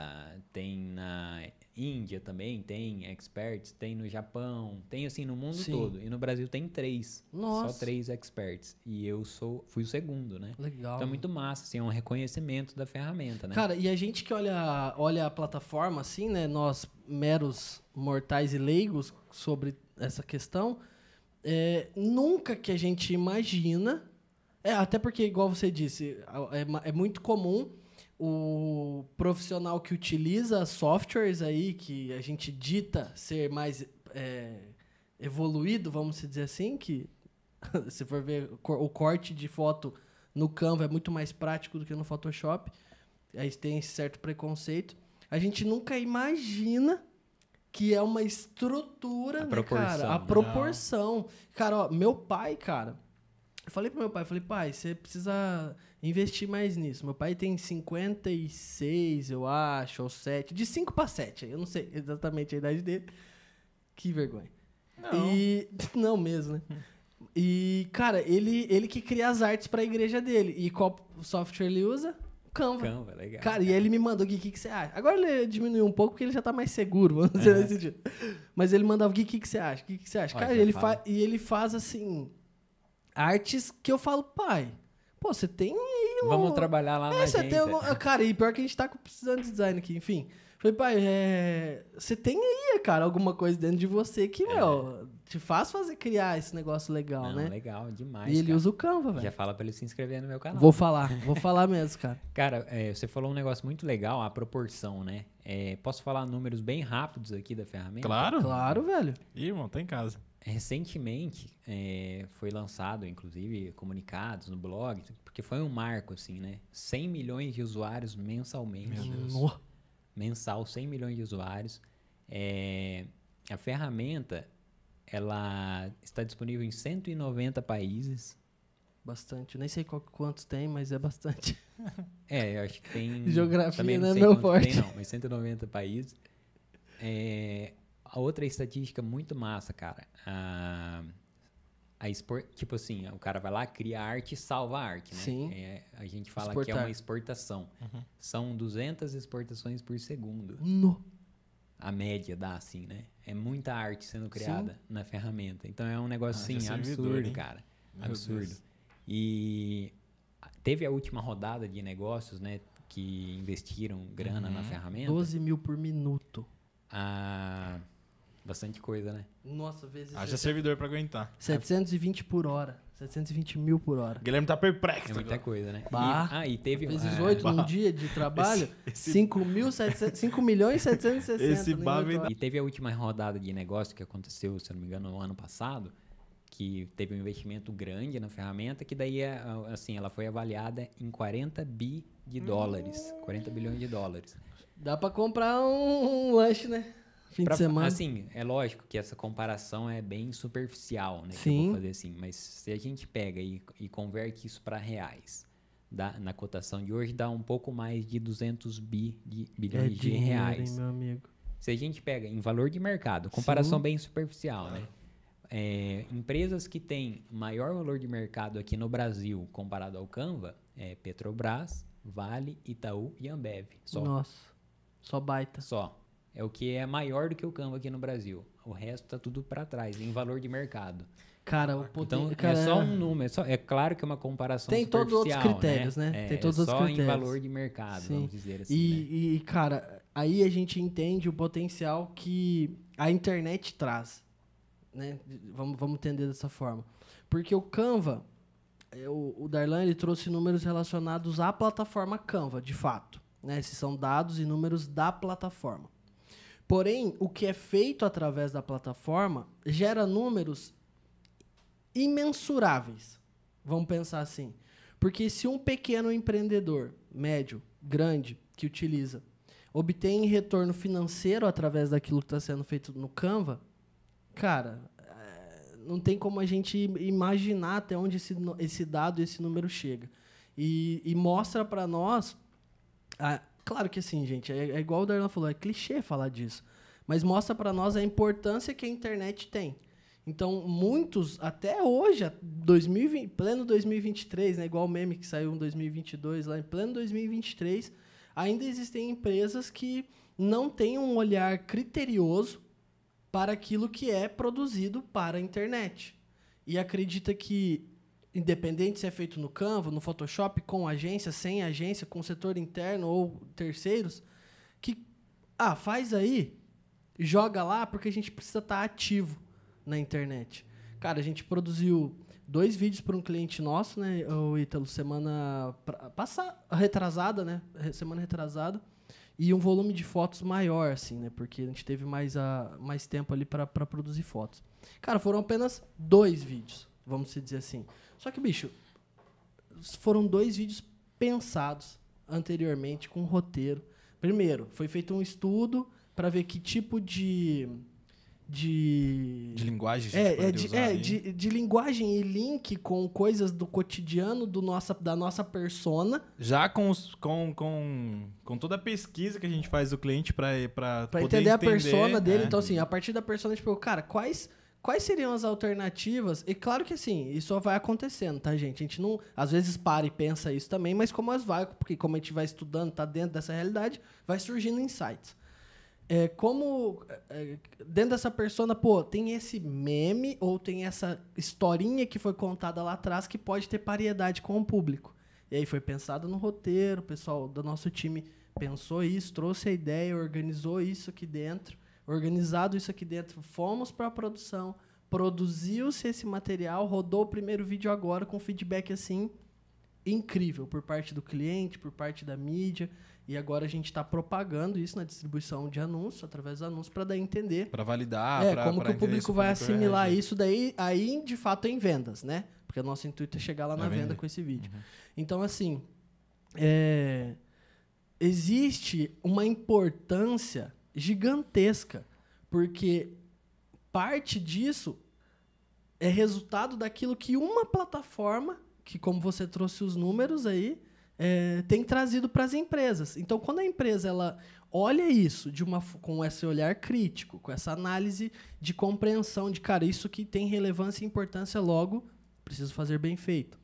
tem na Índia também tem experts, tem no Japão, tem assim no mundo Sim. todo. E no Brasil tem três. Nossa. Só três experts. E eu sou fui o segundo, né? Legal. Então é muito massa, assim, é um reconhecimento da ferramenta, né? Cara, e a gente que olha, olha a plataforma assim, né? Nós meros mortais e leigos sobre essa questão, é, nunca que a gente imagina, é, até porque, igual você disse, é, é muito comum o profissional que utiliza softwares aí, que a gente dita ser mais é, evoluído, vamos dizer assim, que se for ver o corte de foto no Canva é muito mais prático do que no Photoshop, aí tem esse certo preconceito. A gente nunca imagina que é uma estrutura, a né, cara? A proporção. Não. Né? Cara, ó, meu pai, cara, falei pro meu pai, falei, pai, você precisa investir mais nisso. Meu pai tem 56, eu acho, ou 7, de 5 para 7, eu não sei exatamente a idade dele. Que vergonha. Não. E não mesmo, né? E cara, ele ele que cria as artes para a igreja dele. E qual software ele usa? Canva. Canva, legal. Cara, e ele me mandou, o que, que você acha? Agora ele diminuiu um pouco porque ele já tá mais seguro, vamos dizer é. nesse dia. Mas ele mandava, o que, que você acha? O que, que você acha? Olha, cara, ele fa e ele faz assim artes que eu falo, pai, pô, você tem aí um... Vamos trabalhar lá é, na você agência. Tem algum... Cara, e pior que a gente tá precisando de design aqui, enfim. Falei, pai, é... você tem aí, cara, alguma coisa dentro de você que, é. meu, te faz fazer criar esse negócio legal, Não, né? legal, demais, E cara. ele usa o Canva, velho. Já fala pra ele se inscrever no meu canal. Vou falar, vou falar mesmo, cara. Cara, é, você falou um negócio muito legal, a proporção, né? É, posso falar números bem rápidos aqui da ferramenta? Claro. Claro, velho. Ih, irmão, tá em casa recentemente é, foi lançado, inclusive, comunicados no blog, porque foi um marco, assim, né? 100 milhões de usuários mensalmente. Meu Mensal, 100 milhões de usuários. É, a ferramenta, ela está disponível em 190 países. Bastante. nem sei qual, quantos tem, mas é bastante. é, eu acho que tem... Geografia não é meu forte. Tem, não, mas 190 países. É, a outra estatística muito massa, cara. A, a expor, tipo assim, o cara vai lá, cria arte e salva arte, né? Sim. É, a gente fala Exportar. que é uma exportação. Uhum. São 200 exportações por segundo. No. A média dá assim, né? É muita arte sendo criada Sim. na ferramenta. Então é um negócio ah, assim, é absurdo, cara. Meu absurdo. Deus. E teve a última rodada de negócios, né? Que investiram grana uhum. na ferramenta. 12 mil por minuto. Ah. Bastante coisa, né? Nossa, vezes. Haja servidor pra aguentar. 720 por hora. 720 mil por hora. Guilherme tá perplexo. É muita coisa, né? Bah, e, ah, e teve. Vezes 8 ah. num dia de trabalho, 5, milhões e milhões 760. Esse né, bar E teve a última rodada de negócio que aconteceu, se eu não me engano, no ano passado, que teve um investimento grande na ferramenta, que daí, é, assim, ela foi avaliada em 40 bi de dólares. Hum. 40 bilhões de dólares. Dá pra comprar um, um lanche, né? Fim pra, de semana. Assim, é lógico que essa comparação é bem superficial, né? Sim. Que eu vou fazer assim, mas se a gente pega e, e converte isso para reais, dá, na cotação de hoje dá um pouco mais de 200 bi de bilhões é de dinheiro, reais. Hein, meu amigo. Se a gente pega em valor de mercado, comparação Sim. bem superficial, né? É, empresas que têm maior valor de mercado aqui no Brasil comparado ao Canva é Petrobras, Vale, Itaú e Ambev. Só. Nossa, só baita. Só é o que é maior do que o Canva aqui no Brasil. O resto tá tudo para trás, em valor de mercado. Cara, o poder, Então, é cara, é só um número. É, só, é claro que é uma comparação Tem todos os outros né? critérios, né? né? É, Tem é todos é critérios. só em valor de mercado, Sim. vamos dizer assim. E, né? e, cara, aí a gente entende o potencial que a internet traz. Né? Vamos, vamos entender dessa forma. Porque o Canva, é, o, o Darlan, ele trouxe números relacionados à plataforma Canva, de fato. Né? Esses são dados e números da plataforma. Porém, o que é feito através da plataforma gera números imensuráveis. Vamos pensar assim. Porque se um pequeno empreendedor, médio, grande, que utiliza, obtém retorno financeiro através daquilo que está sendo feito no Canva, cara, é, não tem como a gente imaginar até onde esse, esse dado, esse número chega. E, e mostra para nós a, Claro que sim, gente, é, é igual o Darlan falou, é clichê falar disso. Mas mostra para nós a importância que a internet tem. Então, muitos, até hoje, 2020, pleno 2023, né, igual o meme que saiu em 2022, lá em pleno 2023, ainda existem empresas que não têm um olhar criterioso para aquilo que é produzido para a internet. E acredita que independente se é feito no Canva, no Photoshop, com agência, sem agência, com setor interno ou terceiros, que ah, faz aí, joga lá, porque a gente precisa estar tá ativo na internet. Cara, a gente produziu dois vídeos para um cliente nosso, né, o Ítalo, semana passada, retrasada, né, semana retrasada, e um volume de fotos maior, assim, né, porque a gente teve mais, a, mais tempo ali para produzir fotos. Cara, foram apenas dois vídeos, vamos dizer assim. Só que, bicho, foram dois vídeos pensados anteriormente com roteiro. Primeiro, foi feito um estudo para ver que tipo de de. De linguagem, é, é, de, é de, de, linguagem e link com coisas do cotidiano do nossa, da nossa persona. Já com, os, com, com, com toda a pesquisa que a gente faz do cliente para entender, entender a persona dele. É. Então, assim, a partir da persona, tipo, cara, quais Quais seriam as alternativas? E claro que assim, isso só vai acontecendo, tá, gente? A gente não, às vezes, para e pensa isso também, mas como as vai, porque como a gente vai estudando, tá dentro dessa realidade, vai surgindo insights. É, como é, é dentro dessa persona, pô, tem esse meme ou tem essa historinha que foi contada lá atrás que pode ter pariedade com o público. E aí foi pensado no roteiro, o pessoal do nosso time pensou isso, trouxe a ideia, organizou isso aqui dentro organizado isso aqui dentro, fomos para a produção, produziu-se esse material, rodou o primeiro vídeo agora com feedback assim incrível por parte do cliente, por parte da mídia. E agora a gente está propagando isso na distribuição de anúncios, através dos anúncios, para dar entender. Para validar, é, pra, como pra que o público vai assimilar isso daí, aí de fato em vendas, né? Porque o nosso intuito é chegar lá na venda com esse vídeo. Uhum. Então, assim, é, existe uma importância gigantesca, porque parte disso é resultado daquilo que uma plataforma, que como você trouxe os números aí, é, tem trazido para as empresas. Então, quando a empresa ela olha isso de uma, com esse olhar crítico, com essa análise de compreensão de, cara, isso que tem relevância e importância logo, preciso fazer bem feito.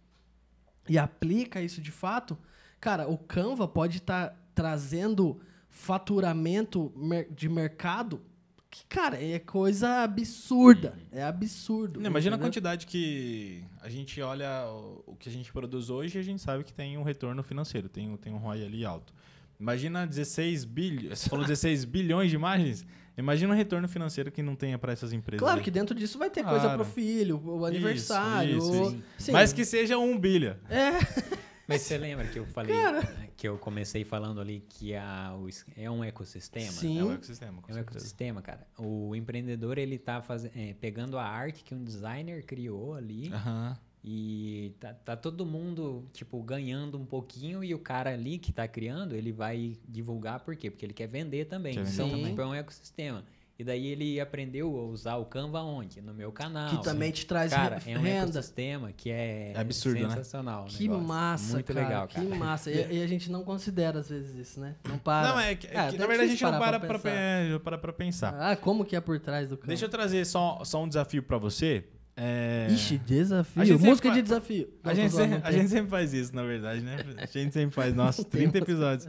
E aplica isso de fato, cara, o Canva pode estar tá trazendo faturamento de mercado que, cara, é coisa absurda. Uhum. É absurdo. Não, imagina a quantidade que a gente olha o que a gente produz hoje e a gente sabe que tem um retorno financeiro, tem, tem um ROI ali alto. Imagina 16 bilhões, falou 16 bilhões de imagens. Imagina um retorno financeiro que não tenha para essas empresas. Claro que dentro disso vai ter claro. coisa para o filho, o aniversário. Isso, isso, Mas que seja um bilha. É. Mas você lembra que eu falei, Cara. Né, que eu comecei falando ali que a, é um ecossistema? Sim. É um ecossistema, É um ecossistema, cara. O empreendedor, ele tá faz, é, pegando a arte que um designer criou ali e tá, tá, todo mundo, tipo, ganhando um pouquinho e o cara ali que tá criando, ele vai divulgar por quê? Porque ele quer vender também. Quer vender então, também. Tipo, é um ecossistema. E daí ele aprendeu a usar o Canva onde? No meu canal. Que também te traz cara, renda. É um ecossistema que é, é absurdo, né? sensacional. Né? Que massa, Muito cara, legal, cara. Que massa. E, é e, a gente não considera às vezes isso, né? Não para. Não, é, que, é, ah, que na é verdade a gente não para pra, pra, é, para pra pensar. Ah, como que é por trás do Canva? Deixa eu trazer só, só um desafio pra você. É... Ixi, desafio. Música faz... de desafio. a, gente sempre, a gente, sempre, faz isso, na verdade, né? A gente sempre faz, nossa, 30 episódios.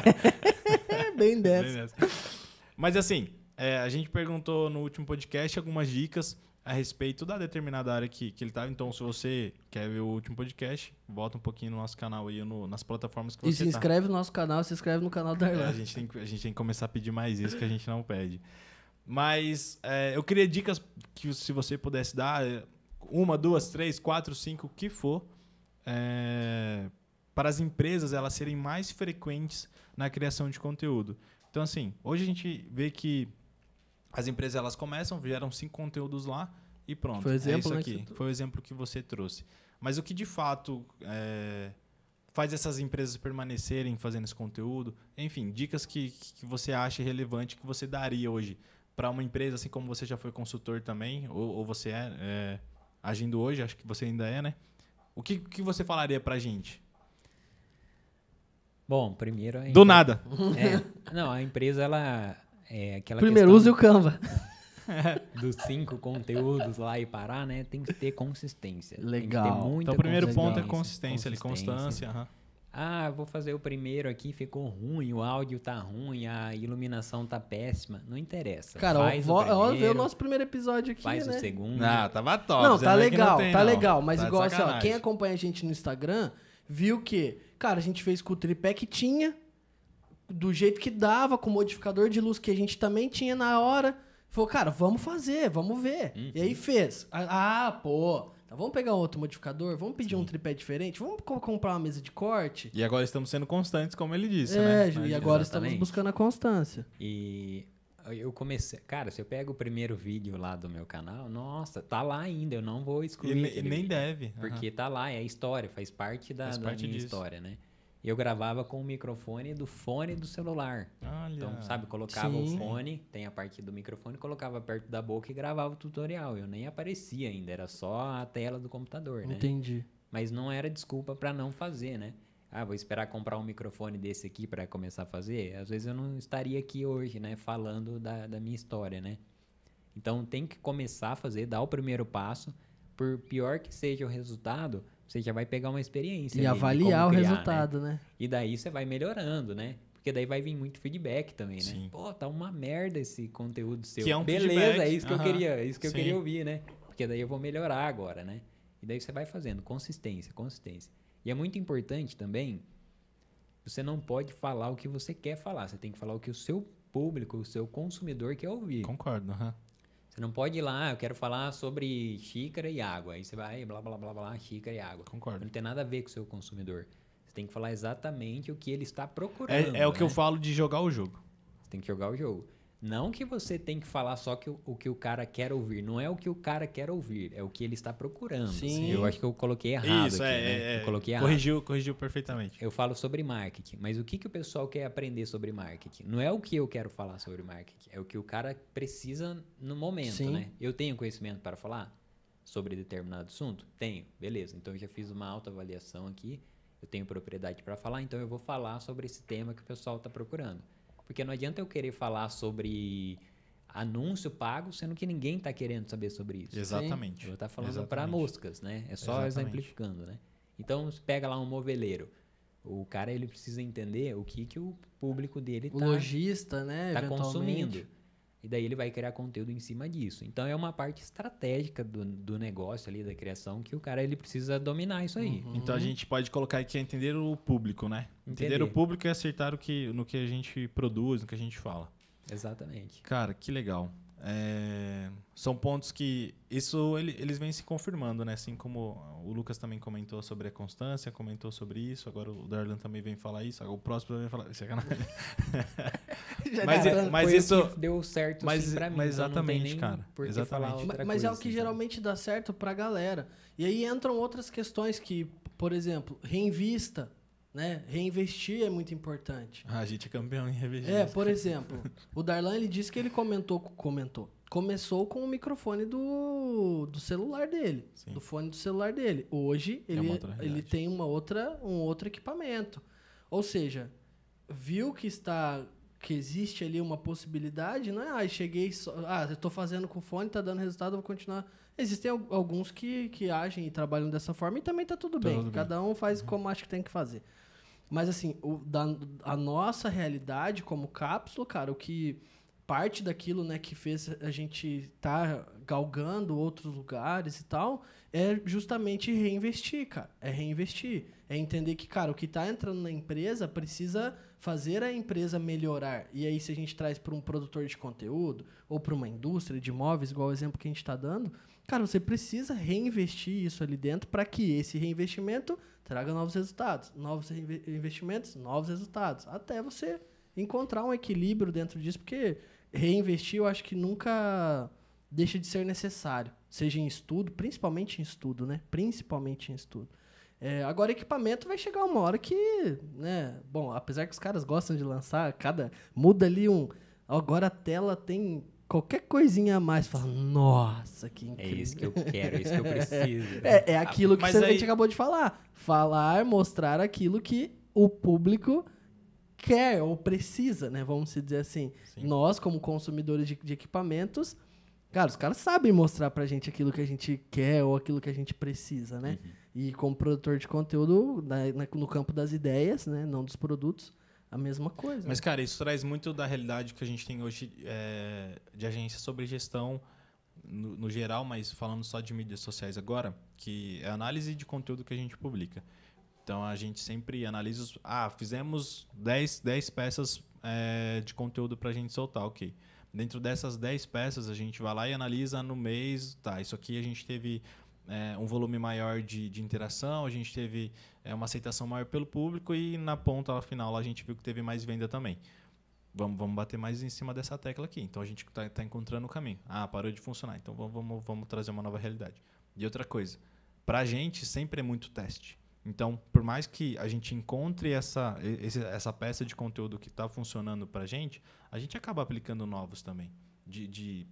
Bem dessa. Bem dessa. Mas assim, é, a gente perguntou no último podcast algumas dicas a respeito da determinada área que, que ele estava. Tá. Então, se você quer ver o último podcast, volta um pouquinho no nosso canal aí, no, nas plataformas que você E se tá. inscreve tá. no nosso canal, se inscreve no canal da Irlanda. É, a, gente tem, a gente tem que começar a pedir mais isso, que a gente não pede. Mas é, eu queria dicas que se você pudesse dar, é, uma, duas, três, quatro, cinco, o que for, é, para as empresas elas serem mais frequentes na criação de conteúdo. Então, assim, hoje a gente vê que as empresas elas começam, geram cinco conteúdos lá e pronto. Foi o exemplo, é isso né, Foi o exemplo que você trouxe. Mas o que de fato é, faz essas empresas permanecerem fazendo esse conteúdo? Enfim, dicas que, que você acha relevante que você daria hoje para uma empresa, assim como você já foi consultor também, ou, ou você é, é, agindo hoje, acho que você ainda é, né? O que, que você falaria para a gente? Bom, primeiro. Empresa, Do nada. É, não, a empresa, ela. É aquela primeiro, use o Canva. dos cinco conteúdos lá e parar, né? Tem que ter consistência. Legal. Ter então, o primeiro ponto é consistência, consistência. ali, constância. Uhum. Ah, vou fazer o primeiro aqui, ficou ruim, o áudio tá ruim, a iluminação tá péssima. Não interessa. Cara, vamos ver o nosso primeiro episódio aqui, faz né? o segundo. Não, tava top. Não, tá legal, não tem, tá não. legal. Mas tá igual assim, ó, quem acompanha a gente no Instagram viu que Cara, a gente fez com o tripé que tinha, do jeito que dava, com o modificador de luz que a gente também tinha na hora. Falou, cara, vamos fazer, vamos ver. Uhum. E aí uhum. fez. Ah, pô, então vamos pegar outro modificador, vamos pedir Sim. um tripé diferente, vamos co comprar uma mesa de corte. E agora estamos sendo constantes, como ele disse, é, né? É, e agora Exatamente. estamos buscando a constância. E eu comecei. Cara, se eu pego o primeiro vídeo lá do meu canal, nossa, tá lá ainda, eu não vou excluir. E, nem vídeo, né? deve. Porque uhum. tá lá, é história, faz parte da, faz da parte minha disso. história, né? Eu gravava com o microfone do fone do celular. Olha. Então, sabe, colocava Sim. o fone, tem a parte do microfone, colocava perto da boca e gravava o tutorial. Eu nem aparecia ainda, era só a tela do computador, Entendi. né? Entendi. Mas não era desculpa para não fazer, né? ah, vou esperar comprar um microfone desse aqui para começar a fazer, às vezes eu não estaria aqui hoje, né, falando da, da minha história, né? Então tem que começar a fazer, dar o primeiro passo, por pior que seja o resultado, você já vai pegar uma experiência. E avaliar criar, o né? resultado, né? né? E daí você vai melhorando, né? Porque daí vai vir muito feedback também, né? Sim. Pô, tá uma merda esse conteúdo seu. Que é um Beleza, feedback. é isso que uhum. eu queria, é isso que Sim. eu queria ouvir, né? Porque daí eu vou melhorar agora, né? E daí você vai fazendo consistência, consistência. E é muito importante também, você não pode falar o que você quer falar, você tem que falar o que o seu público, o seu consumidor quer ouvir. Concordo, Uhum. Você não pode ir lá, ah, eu quero falar sobre xícara e água. Aí você vai, blá, blá, blá, blá, xícara e água. Concordo. Não tem nada a ver com o seu consumidor. Você tem que falar exatamente o que ele está procurando. É, é o né? que eu né? falo de jogar o jogo. Você tem que jogar o jogo. Não que você tem que falar só que o, o, que o cara quer ouvir. Não é o que o cara quer ouvir, é o que ele está procurando. Sim. Assim, eu acho que eu coloquei errado Isso, aqui, é, né? É, eu é. coloquei errado. Corrigiu, corrigiu perfeitamente. Eu falo sobre marketing, mas o que, que o pessoal quer aprender sobre marketing? Não é o que eu quero falar sobre marketing, é o que o cara precisa no momento, Sim. né? Eu tenho conhecimento para falar sobre determinado assunto? Tenho, beleza. Então eu já fiz uma autoavaliação aqui, eu tenho propriedade para falar, então eu vou falar sobre esse tema que o pessoal está procurando. Porque não adianta eu querer falar sobre anúncio pago, sendo que ninguém está querendo saber sobre isso. Exatamente. Sim? Eu estou tá falando para moscas, né? É só Exatamente. exemplificando, né? Então, pega lá um moveleiro. O cara ele precisa entender o que, que o público dele está O tá lojista, né, está consumindo. E daí ele vai criar conteúdo em cima disso. Então é uma parte estratégica do, do negócio ali, da criação, que o cara ele precisa dominar isso aí. Uhum. Então a uhum. gente pode colocar aqui é entender o público, né? Entender, entender o público e acertar o que, no que a gente produz, no que a gente fala. Exatamente. Cara, que legal. É, são pontos que isso ele, eles vêm se confirmando, né? Assim como o Lucas também comentou sobre a constância, comentou sobre isso. Agora o Darlan também vem falar isso. Agora o próximo também falar isso. É mas, mas isso deu certo assim, mas, assim, pra mim. Mas então exatamente, cara. Exatamente. Mas, é o que assim, geralmente dá certo pra galera. E aí entram outras questões que, por exemplo, reinvista né? Reinvestir é muito importante. Ah, a gente é campeão em reinvestir. É, por exemplo, o Darlan ele disse que ele comentou, comentou, começou com o microfone do, do celular dele, Sim. do fone do celular dele. Hoje é ele, é ele tem uma outra, um outro equipamento. Ou seja, viu que está que existe ali uma possibilidade, não é? Ah, cheguei só, ah, estou fazendo com fone, está dando resultado, vou continuar. Existem alguns que, que agem e trabalham dessa forma e também está tudo, tá tudo bem. bem. Cada um faz uhum. como acha que tem que fazer. Mas assim, o, da, a nossa realidade como cápsula, cara, o que parte daquilo né, que fez a gente estar tá galgando outros lugares e tal, é justamente reinvestir, cara. É reinvestir. É entender que, cara, o que está entrando na empresa precisa fazer a empresa melhorar. E aí, se a gente traz para um produtor de conteúdo ou para uma indústria de imóveis, igual o exemplo que a gente está dando, cara, você precisa reinvestir isso ali dentro para que esse reinvestimento traga novos resultados, novos investimentos, novos resultados, até você encontrar um equilíbrio dentro disso, porque reinvestir eu acho que nunca deixa de ser necessário, seja em estudo, principalmente em estudo, né? Principalmente em estudo. É, agora, equipamento vai chegar uma hora que, né? Bom, apesar que os caras gostam de lançar, cada muda ali um. Agora a tela tem qualquer coisinha a mais, fala, nossa, que é incrível. É isso que eu quero, é isso que eu preciso. Né? é, é aquilo que você, aí... a gente acabou de falar. Falar, mostrar aquilo que o público quer ou precisa, né? Vamos dizer assim. Sim. Nós, como consumidores de, de, equipamentos, cara, os caras sabem mostrar pra gente aquilo que a gente quer ou aquilo que a gente precisa, né? Uhum. E como produtor de conteúdo, na, na, no campo das ideias, né? Não dos produtos, a mesma coisa. Mas, cara, isso traz muito da realidade que a gente tem hoje é, de agência sobre gestão no, no, geral, mas falando só de mídias sociais agora, que é a análise de conteúdo que a gente publica. Então, a gente sempre analisa... Os, ah, fizemos 10, 10 peças é, de conteúdo para a gente soltar, ok. Dentro dessas 10 peças, a gente vai lá e analisa no mês, tá, isso aqui a gente teve é, um volume maior de, de interação, a gente teve é, uma aceitação maior pelo público e na ponta final lá, a gente viu que teve mais venda também. Vamos, vamos bater mais em cima dessa tecla aqui. Então a gente está tá encontrando o caminho. Ah, parou de funcionar. Então vamos, vamos, vamos trazer uma nova realidade. E outra coisa, para a gente sempre é muito teste. Então, por mais que a gente encontre essa, essa peça de conteúdo que está funcionando para a gente, a gente acaba aplicando novos também. de, de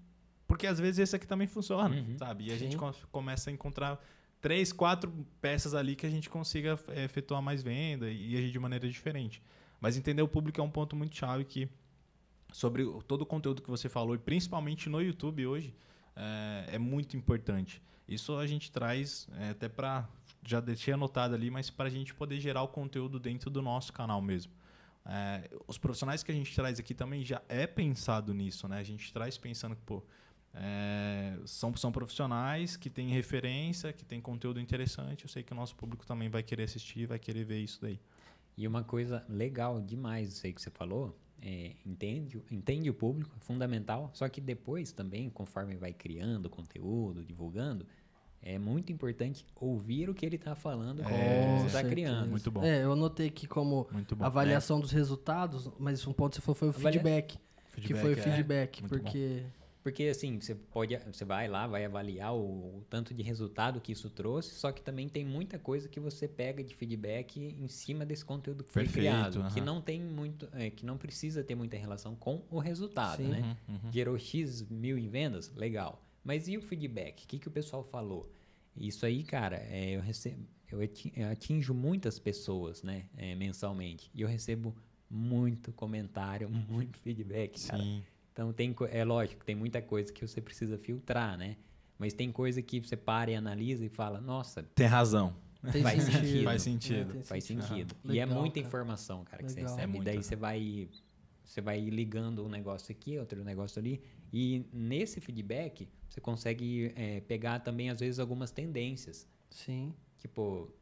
porque às vezes esse aqui também funciona, uhum. sabe? E a Sim. gente começa a encontrar três, quatro peças ali que a gente consiga é, efetuar mais venda e agir de maneira diferente. Mas entender o público é um ponto muito chave que sobre todo o conteúdo que você falou, e principalmente no YouTube hoje, é, é muito importante. Isso a gente traz é, até para. Já deixei anotado ali, mas para a gente poder gerar o conteúdo dentro do nosso canal mesmo. É, os profissionais que a gente traz aqui também já é pensado nisso, né? A gente traz pensando que, pô, é, são, são profissionais que têm referência, que têm conteúdo interessante. Eu sei que o nosso público também vai querer assistir, vai querer ver isso daí. E uma coisa legal demais, isso aí que você falou, é, entende, entende o público, é fundamental. Só que depois também, conforme vai criando conteúdo, divulgando, é muito importante ouvir o que ele está falando com é, você está criando. Muito bom. É, eu notei que como bom, avaliação né? dos resultados, mas um ponto que você falou foi o Avalia... feedback, feedback. Que foi o feedback, é. porque. Bom. Porque assim, você pode, você vai lá, vai avaliar o, o, tanto de resultado que isso trouxe, só que também tem muita coisa que você pega de feedback em cima desse conteúdo que Perfeito, foi criado, uhum. que não tem muito, é, que não precisa ter muita relação com o resultado, Sim, né? Uhum, uhum. Gerou X mil em vendas, legal. Mas e o feedback? O que, que o pessoal falou? Isso aí, cara, é, eu recebo, eu atinjo muitas pessoas, né, é, mensalmente, e eu recebo muito comentário, muito feedback, cara. Sim. Então tem é lógico, tem muita coisa que você precisa filtrar, né? Mas tem coisa que você para e analisa e fala, nossa. Tem razão. faz, sentido. Sentido. faz sentido. É, faz sentido. Legal, e é muita cara. informação, cara, Legal. que você recebe. É e daí você vai, você vai ligando um negócio aqui, outro negócio ali. E nesse feedback, você consegue é, pegar também, às vezes, algumas tendências. Sim. Tipo,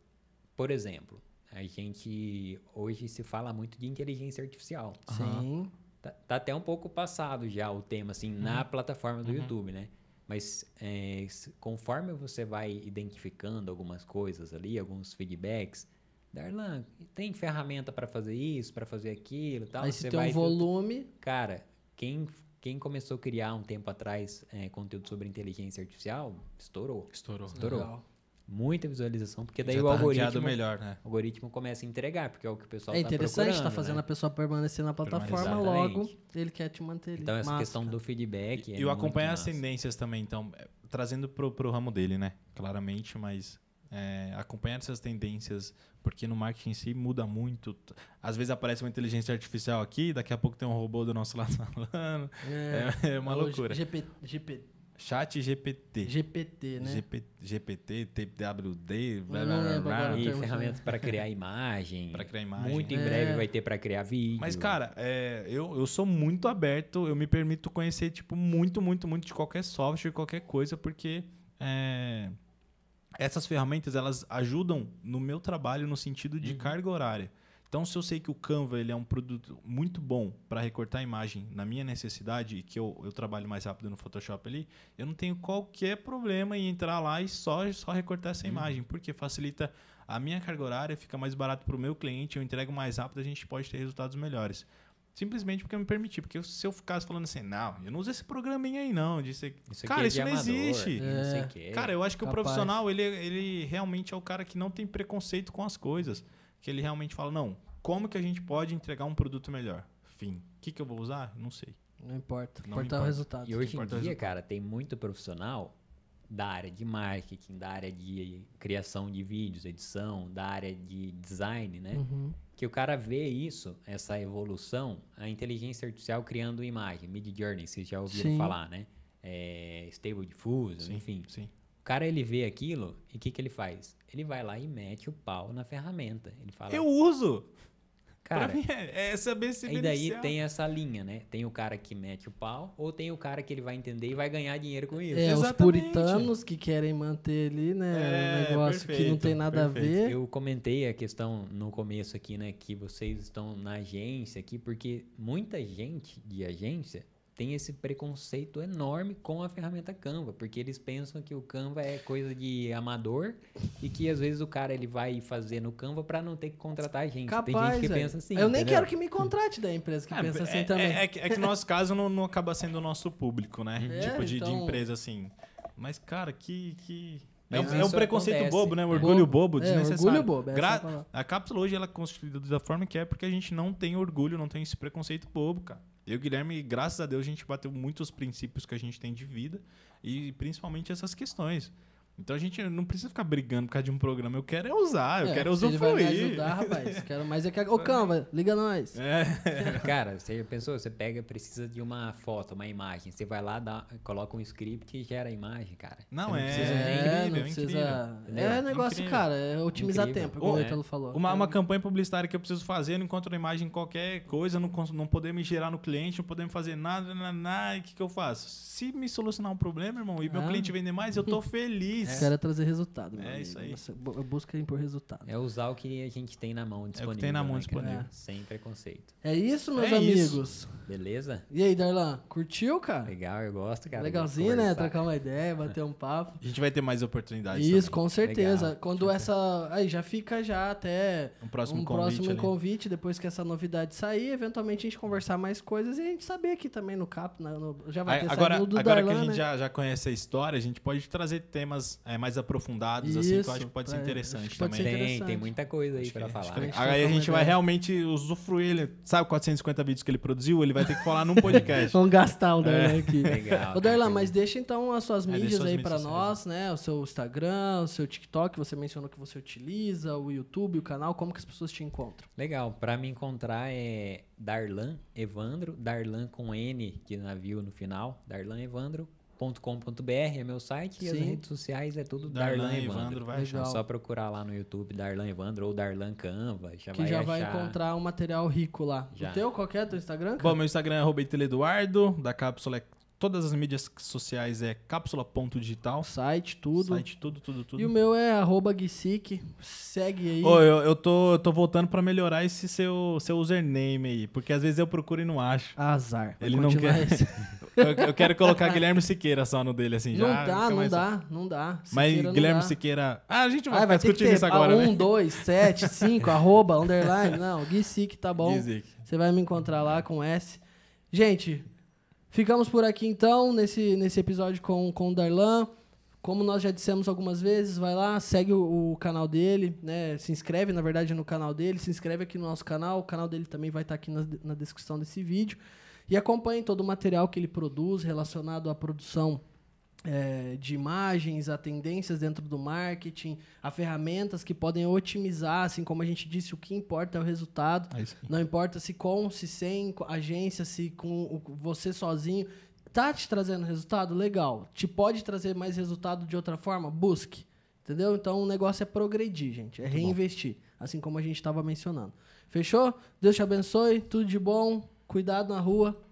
por exemplo, a gente hoje se fala muito de inteligência artificial. Sim. Uhum. Tá, tá, até um pouco passado já o tema, assim, uhum. na plataforma do uhum. YouTube, né? Mas é, conforme você vai identificando algumas coisas ali, alguns feedbacks, Darlan, tem ferramenta para fazer isso, para fazer aquilo, tal. Aí você tem vai um volume. Cara, quem quem começou a criar um tempo atrás é, conteúdo sobre inteligência artificial estourou. Estourou. Estourou. Legal muita visualização, porque daí Já o tá algoritmo melhor, né? o algoritmo começa a entregar, porque é o que o pessoal É tá interessante, tá fazendo né? a pessoa permanecer na plataforma, logo ele quer te manter. Então essa massa, questão do feedback e, é o acompanhar as tendências também, então, é, trazendo pro, pro ramo dele, né? Claramente, mas é, acompanhar essas tendências, porque no marketing em si muda muito. Às vezes aparece uma inteligência artificial aqui, daqui a pouco tem um robô do nosso lado falando. É, é, é uma é loucura. GPT. GP Chat GPT. GPT, né? GPT, TWD, blá, blá, blá, blá. E ferramentas para criar imagem. para criar imagem. Muito né? é. em breve vai ter para criar vídeo. Mas, cara, é, eu, eu sou muito aberto, eu me permito conhecer, tipo, muito, muito, muito de qualquer software, qualquer coisa, porque é, essas ferramentas, elas ajudam no meu trabalho no sentido de uhum. carga horária. Então, se eu sei que o Canva ele é um produto muito bom para recortar a imagem na minha necessidade e que eu, eu trabalho mais rápido no Photoshop ali, eu não tenho qualquer problema em entrar lá e só, só recortar essa uhum. imagem, porque facilita a minha carga horária, fica mais barato para o meu cliente, eu entrego mais rápido, a gente pode ter resultados melhores. Simplesmente porque eu me permiti. Porque se eu ficasse falando assim, não, eu não uso esse programinha aí não. É de ser... isso cara, isso é não amador, existe. É. Não é. cara, eu acho que Capaz. o profissional, ele, ele realmente é o cara que não tem preconceito com as coisas que ele realmente fala, não, como que a gente pode entregar um produto melhor? Fim. O que, que eu vou usar? Não sei. Não importa. Não importa o resultado. E hoje em dia, cara, tem muito profissional da área de marketing, da área de criação de vídeos, edição, da área de design, né? Uhum. Que o cara vê isso, essa evolução, a inteligência artificial criando imagem, Mid Journey, vocês já ouviram sim. falar, né? É, stable Diffusion, sim, enfim. Sim cara ele vê aquilo e o que, que ele faz? Ele vai lá e mete o pau na ferramenta. Ele fala. Eu uso! Cara, é, é saber se E daí tem essa linha, né? Tem o cara que mete o pau, ou tem o cara que ele vai entender e vai ganhar dinheiro com isso. É, Exatamente. os puritanos que querem manter ali, né? É, um negócio perfeito, que não tem nada perfeito. a ver. Eu comentei a questão no começo aqui, né? Que vocês estão na agência aqui, porque muita gente de agência tem esse preconceito enorme com a ferramenta Canva, porque eles pensam que o Canva é coisa de amador e que às vezes o cara ele vai fazer no Canva para não ter que contratar gente. Capaz, tem gente que é. pensa assim. Eu nem quero que me contrate da empresa que ah, é, pensa assim é, também. É, que, é que no nosso caso não, não acaba sendo o nosso público, né? É, tipo de, então... de, empresa assim. Mas cara, que, que... Mas é, um é preconceito acontece. bobo, né? Um é orgulho bobo, bobo desnecessário. É, orgulho bobo. Gra a cápsula hoje ela é construída da forma que é porque a gente não tem orgulho, não tem esse preconceito bobo, cara. Eu e o Guilherme, graças a Deus, a gente bateu muitos princípios que a gente tem de vida e principalmente essas questões. Então a gente não precisa ficar brigando por causa de um programa. Eu quero é usar, eu é, quero é usufruir. Ele vai me ajudar, rapaz. Quero mais é que... Ô, Canva, liga nós. É. Cara, você pensou, você pega, precisa de uma foto, uma imagem. Você vai lá, dá, coloca um script e gera a imagem, cara. Não, é... Não é, incrível, não é precisa... É negócio, incrível. cara, é otimizar incrível. tempo, como o é. Ítalo falou. Uma, uma é. campanha publicitária que eu preciso fazer, não encontro imagem em qualquer coisa, não, não poder me gerar no cliente, não poder me fazer nada, nada, nada. O que, que eu faço? Se me solucionar um problema, irmão, e meu ah. cliente vender mais, eu tô feliz. Esse é. Né? é trazer resultado. é amigo. isso aí. Eu busca por resultado. É usar o que a gente tem na mão disponível. É o que tem na mão né, disponível. Sem preconceito. É isso, meus é amigos. Isso. Beleza? E aí, Darlan, curtiu, cara? Legal, eu gosto, cara. Legalzinho, né? Trocar uma ideia, bater um papo. A gente vai ter mais oportunidades. Isso, também. com certeza. Legal. Quando Deixa essa. Aí já fica já até um próximo, um convite, próximo convite, depois que essa novidade sair, eventualmente a gente conversar mais coisas e a gente saber aqui também no CAP. No... Já vai ter agora, saído do agora Darlan, que a gente né? já, já conhece a história, a gente pode trazer temas mais, é, mais aprofundados, Isso, assim, que eu acho que pode é, ser interessante pode também. Ser interessante. Tem, tem muita coisa aí para é, falar. É. Aí é a, a gente vai realmente usufruir, ele, sabe 450 vídeos que ele produziu? Ele vai ter que falar num podcast. Vamos gastar o Darlan aqui. Legal. Ô, Darlan, mas deixa então as suas mídias aí para nós, né? O seu Instagram, o seu TikTok, você mencionou que você utiliza, o YouTube, o canal, como que as pessoas te encontram? Legal, para me encontrar é Darlan Evandro, Darlan com N de navio no final, Darlan Evandro darlan.com.br é meu site Sim. e as redes sociais é tudo Darlan, Darlan Evandro. Evandro vai É só procurar lá no YouTube Darlan Evandro ou Darlan Canva, já que vai já achar. vai encontrar um material rico lá. Já. O teu, qual é o teu Instagram? Cara? Bom, meu Instagram é arrobaiteleduardo, da Cápsula é Todas as mídias sociais é cápsula.digital. Site, tudo. Site, tudo, tudo, tudo. E o meu é arroba Segue aí. Ô, eu, eu, tô, eu tô voltando pra melhorar esse seu, seu username aí. Porque às vezes eu procuro e não acho. Azar. Ele não quer. Eu, eu, quero colocar Guilherme Siqueira só no dele, assim, já. Não dá, não mais... dá, não dá. Mas Guilherme dá. Siqueira. Ah, a gente vai, ah, vai discutir ter isso agora, um, 1, 2, 7, 5, arroba, underline. Não, Gui Sique, tá bom. Gui Você vai me encontrar lá com S. Gente, ficamos por aqui então, nesse, nesse episódio com, com o Darlan. Como nós já dissemos algumas vezes, vai lá, segue o, o, canal dele, né? Se inscreve, na verdade, no canal dele, se inscreve aqui no nosso canal. O canal dele também vai estar tá aqui na, na descrição desse vídeo. E acompanhem todo o material que ele produz relacionado à produção é, de imagens, a tendências dentro do marketing, a ferramentas que podem otimizar, assim como a gente disse, o que importa é o resultado. É não importa se com, se sem agência, se com você sozinho. está te trazendo resultado? Legal. Te pode trazer mais resultado de outra forma? Busque. Entendeu? Então o negócio é progredir, gente. É Muito reinvestir, bom. assim como a gente estava mencionando. Fechou? Deus te abençoe, tudo de bom. Cuidado na rua.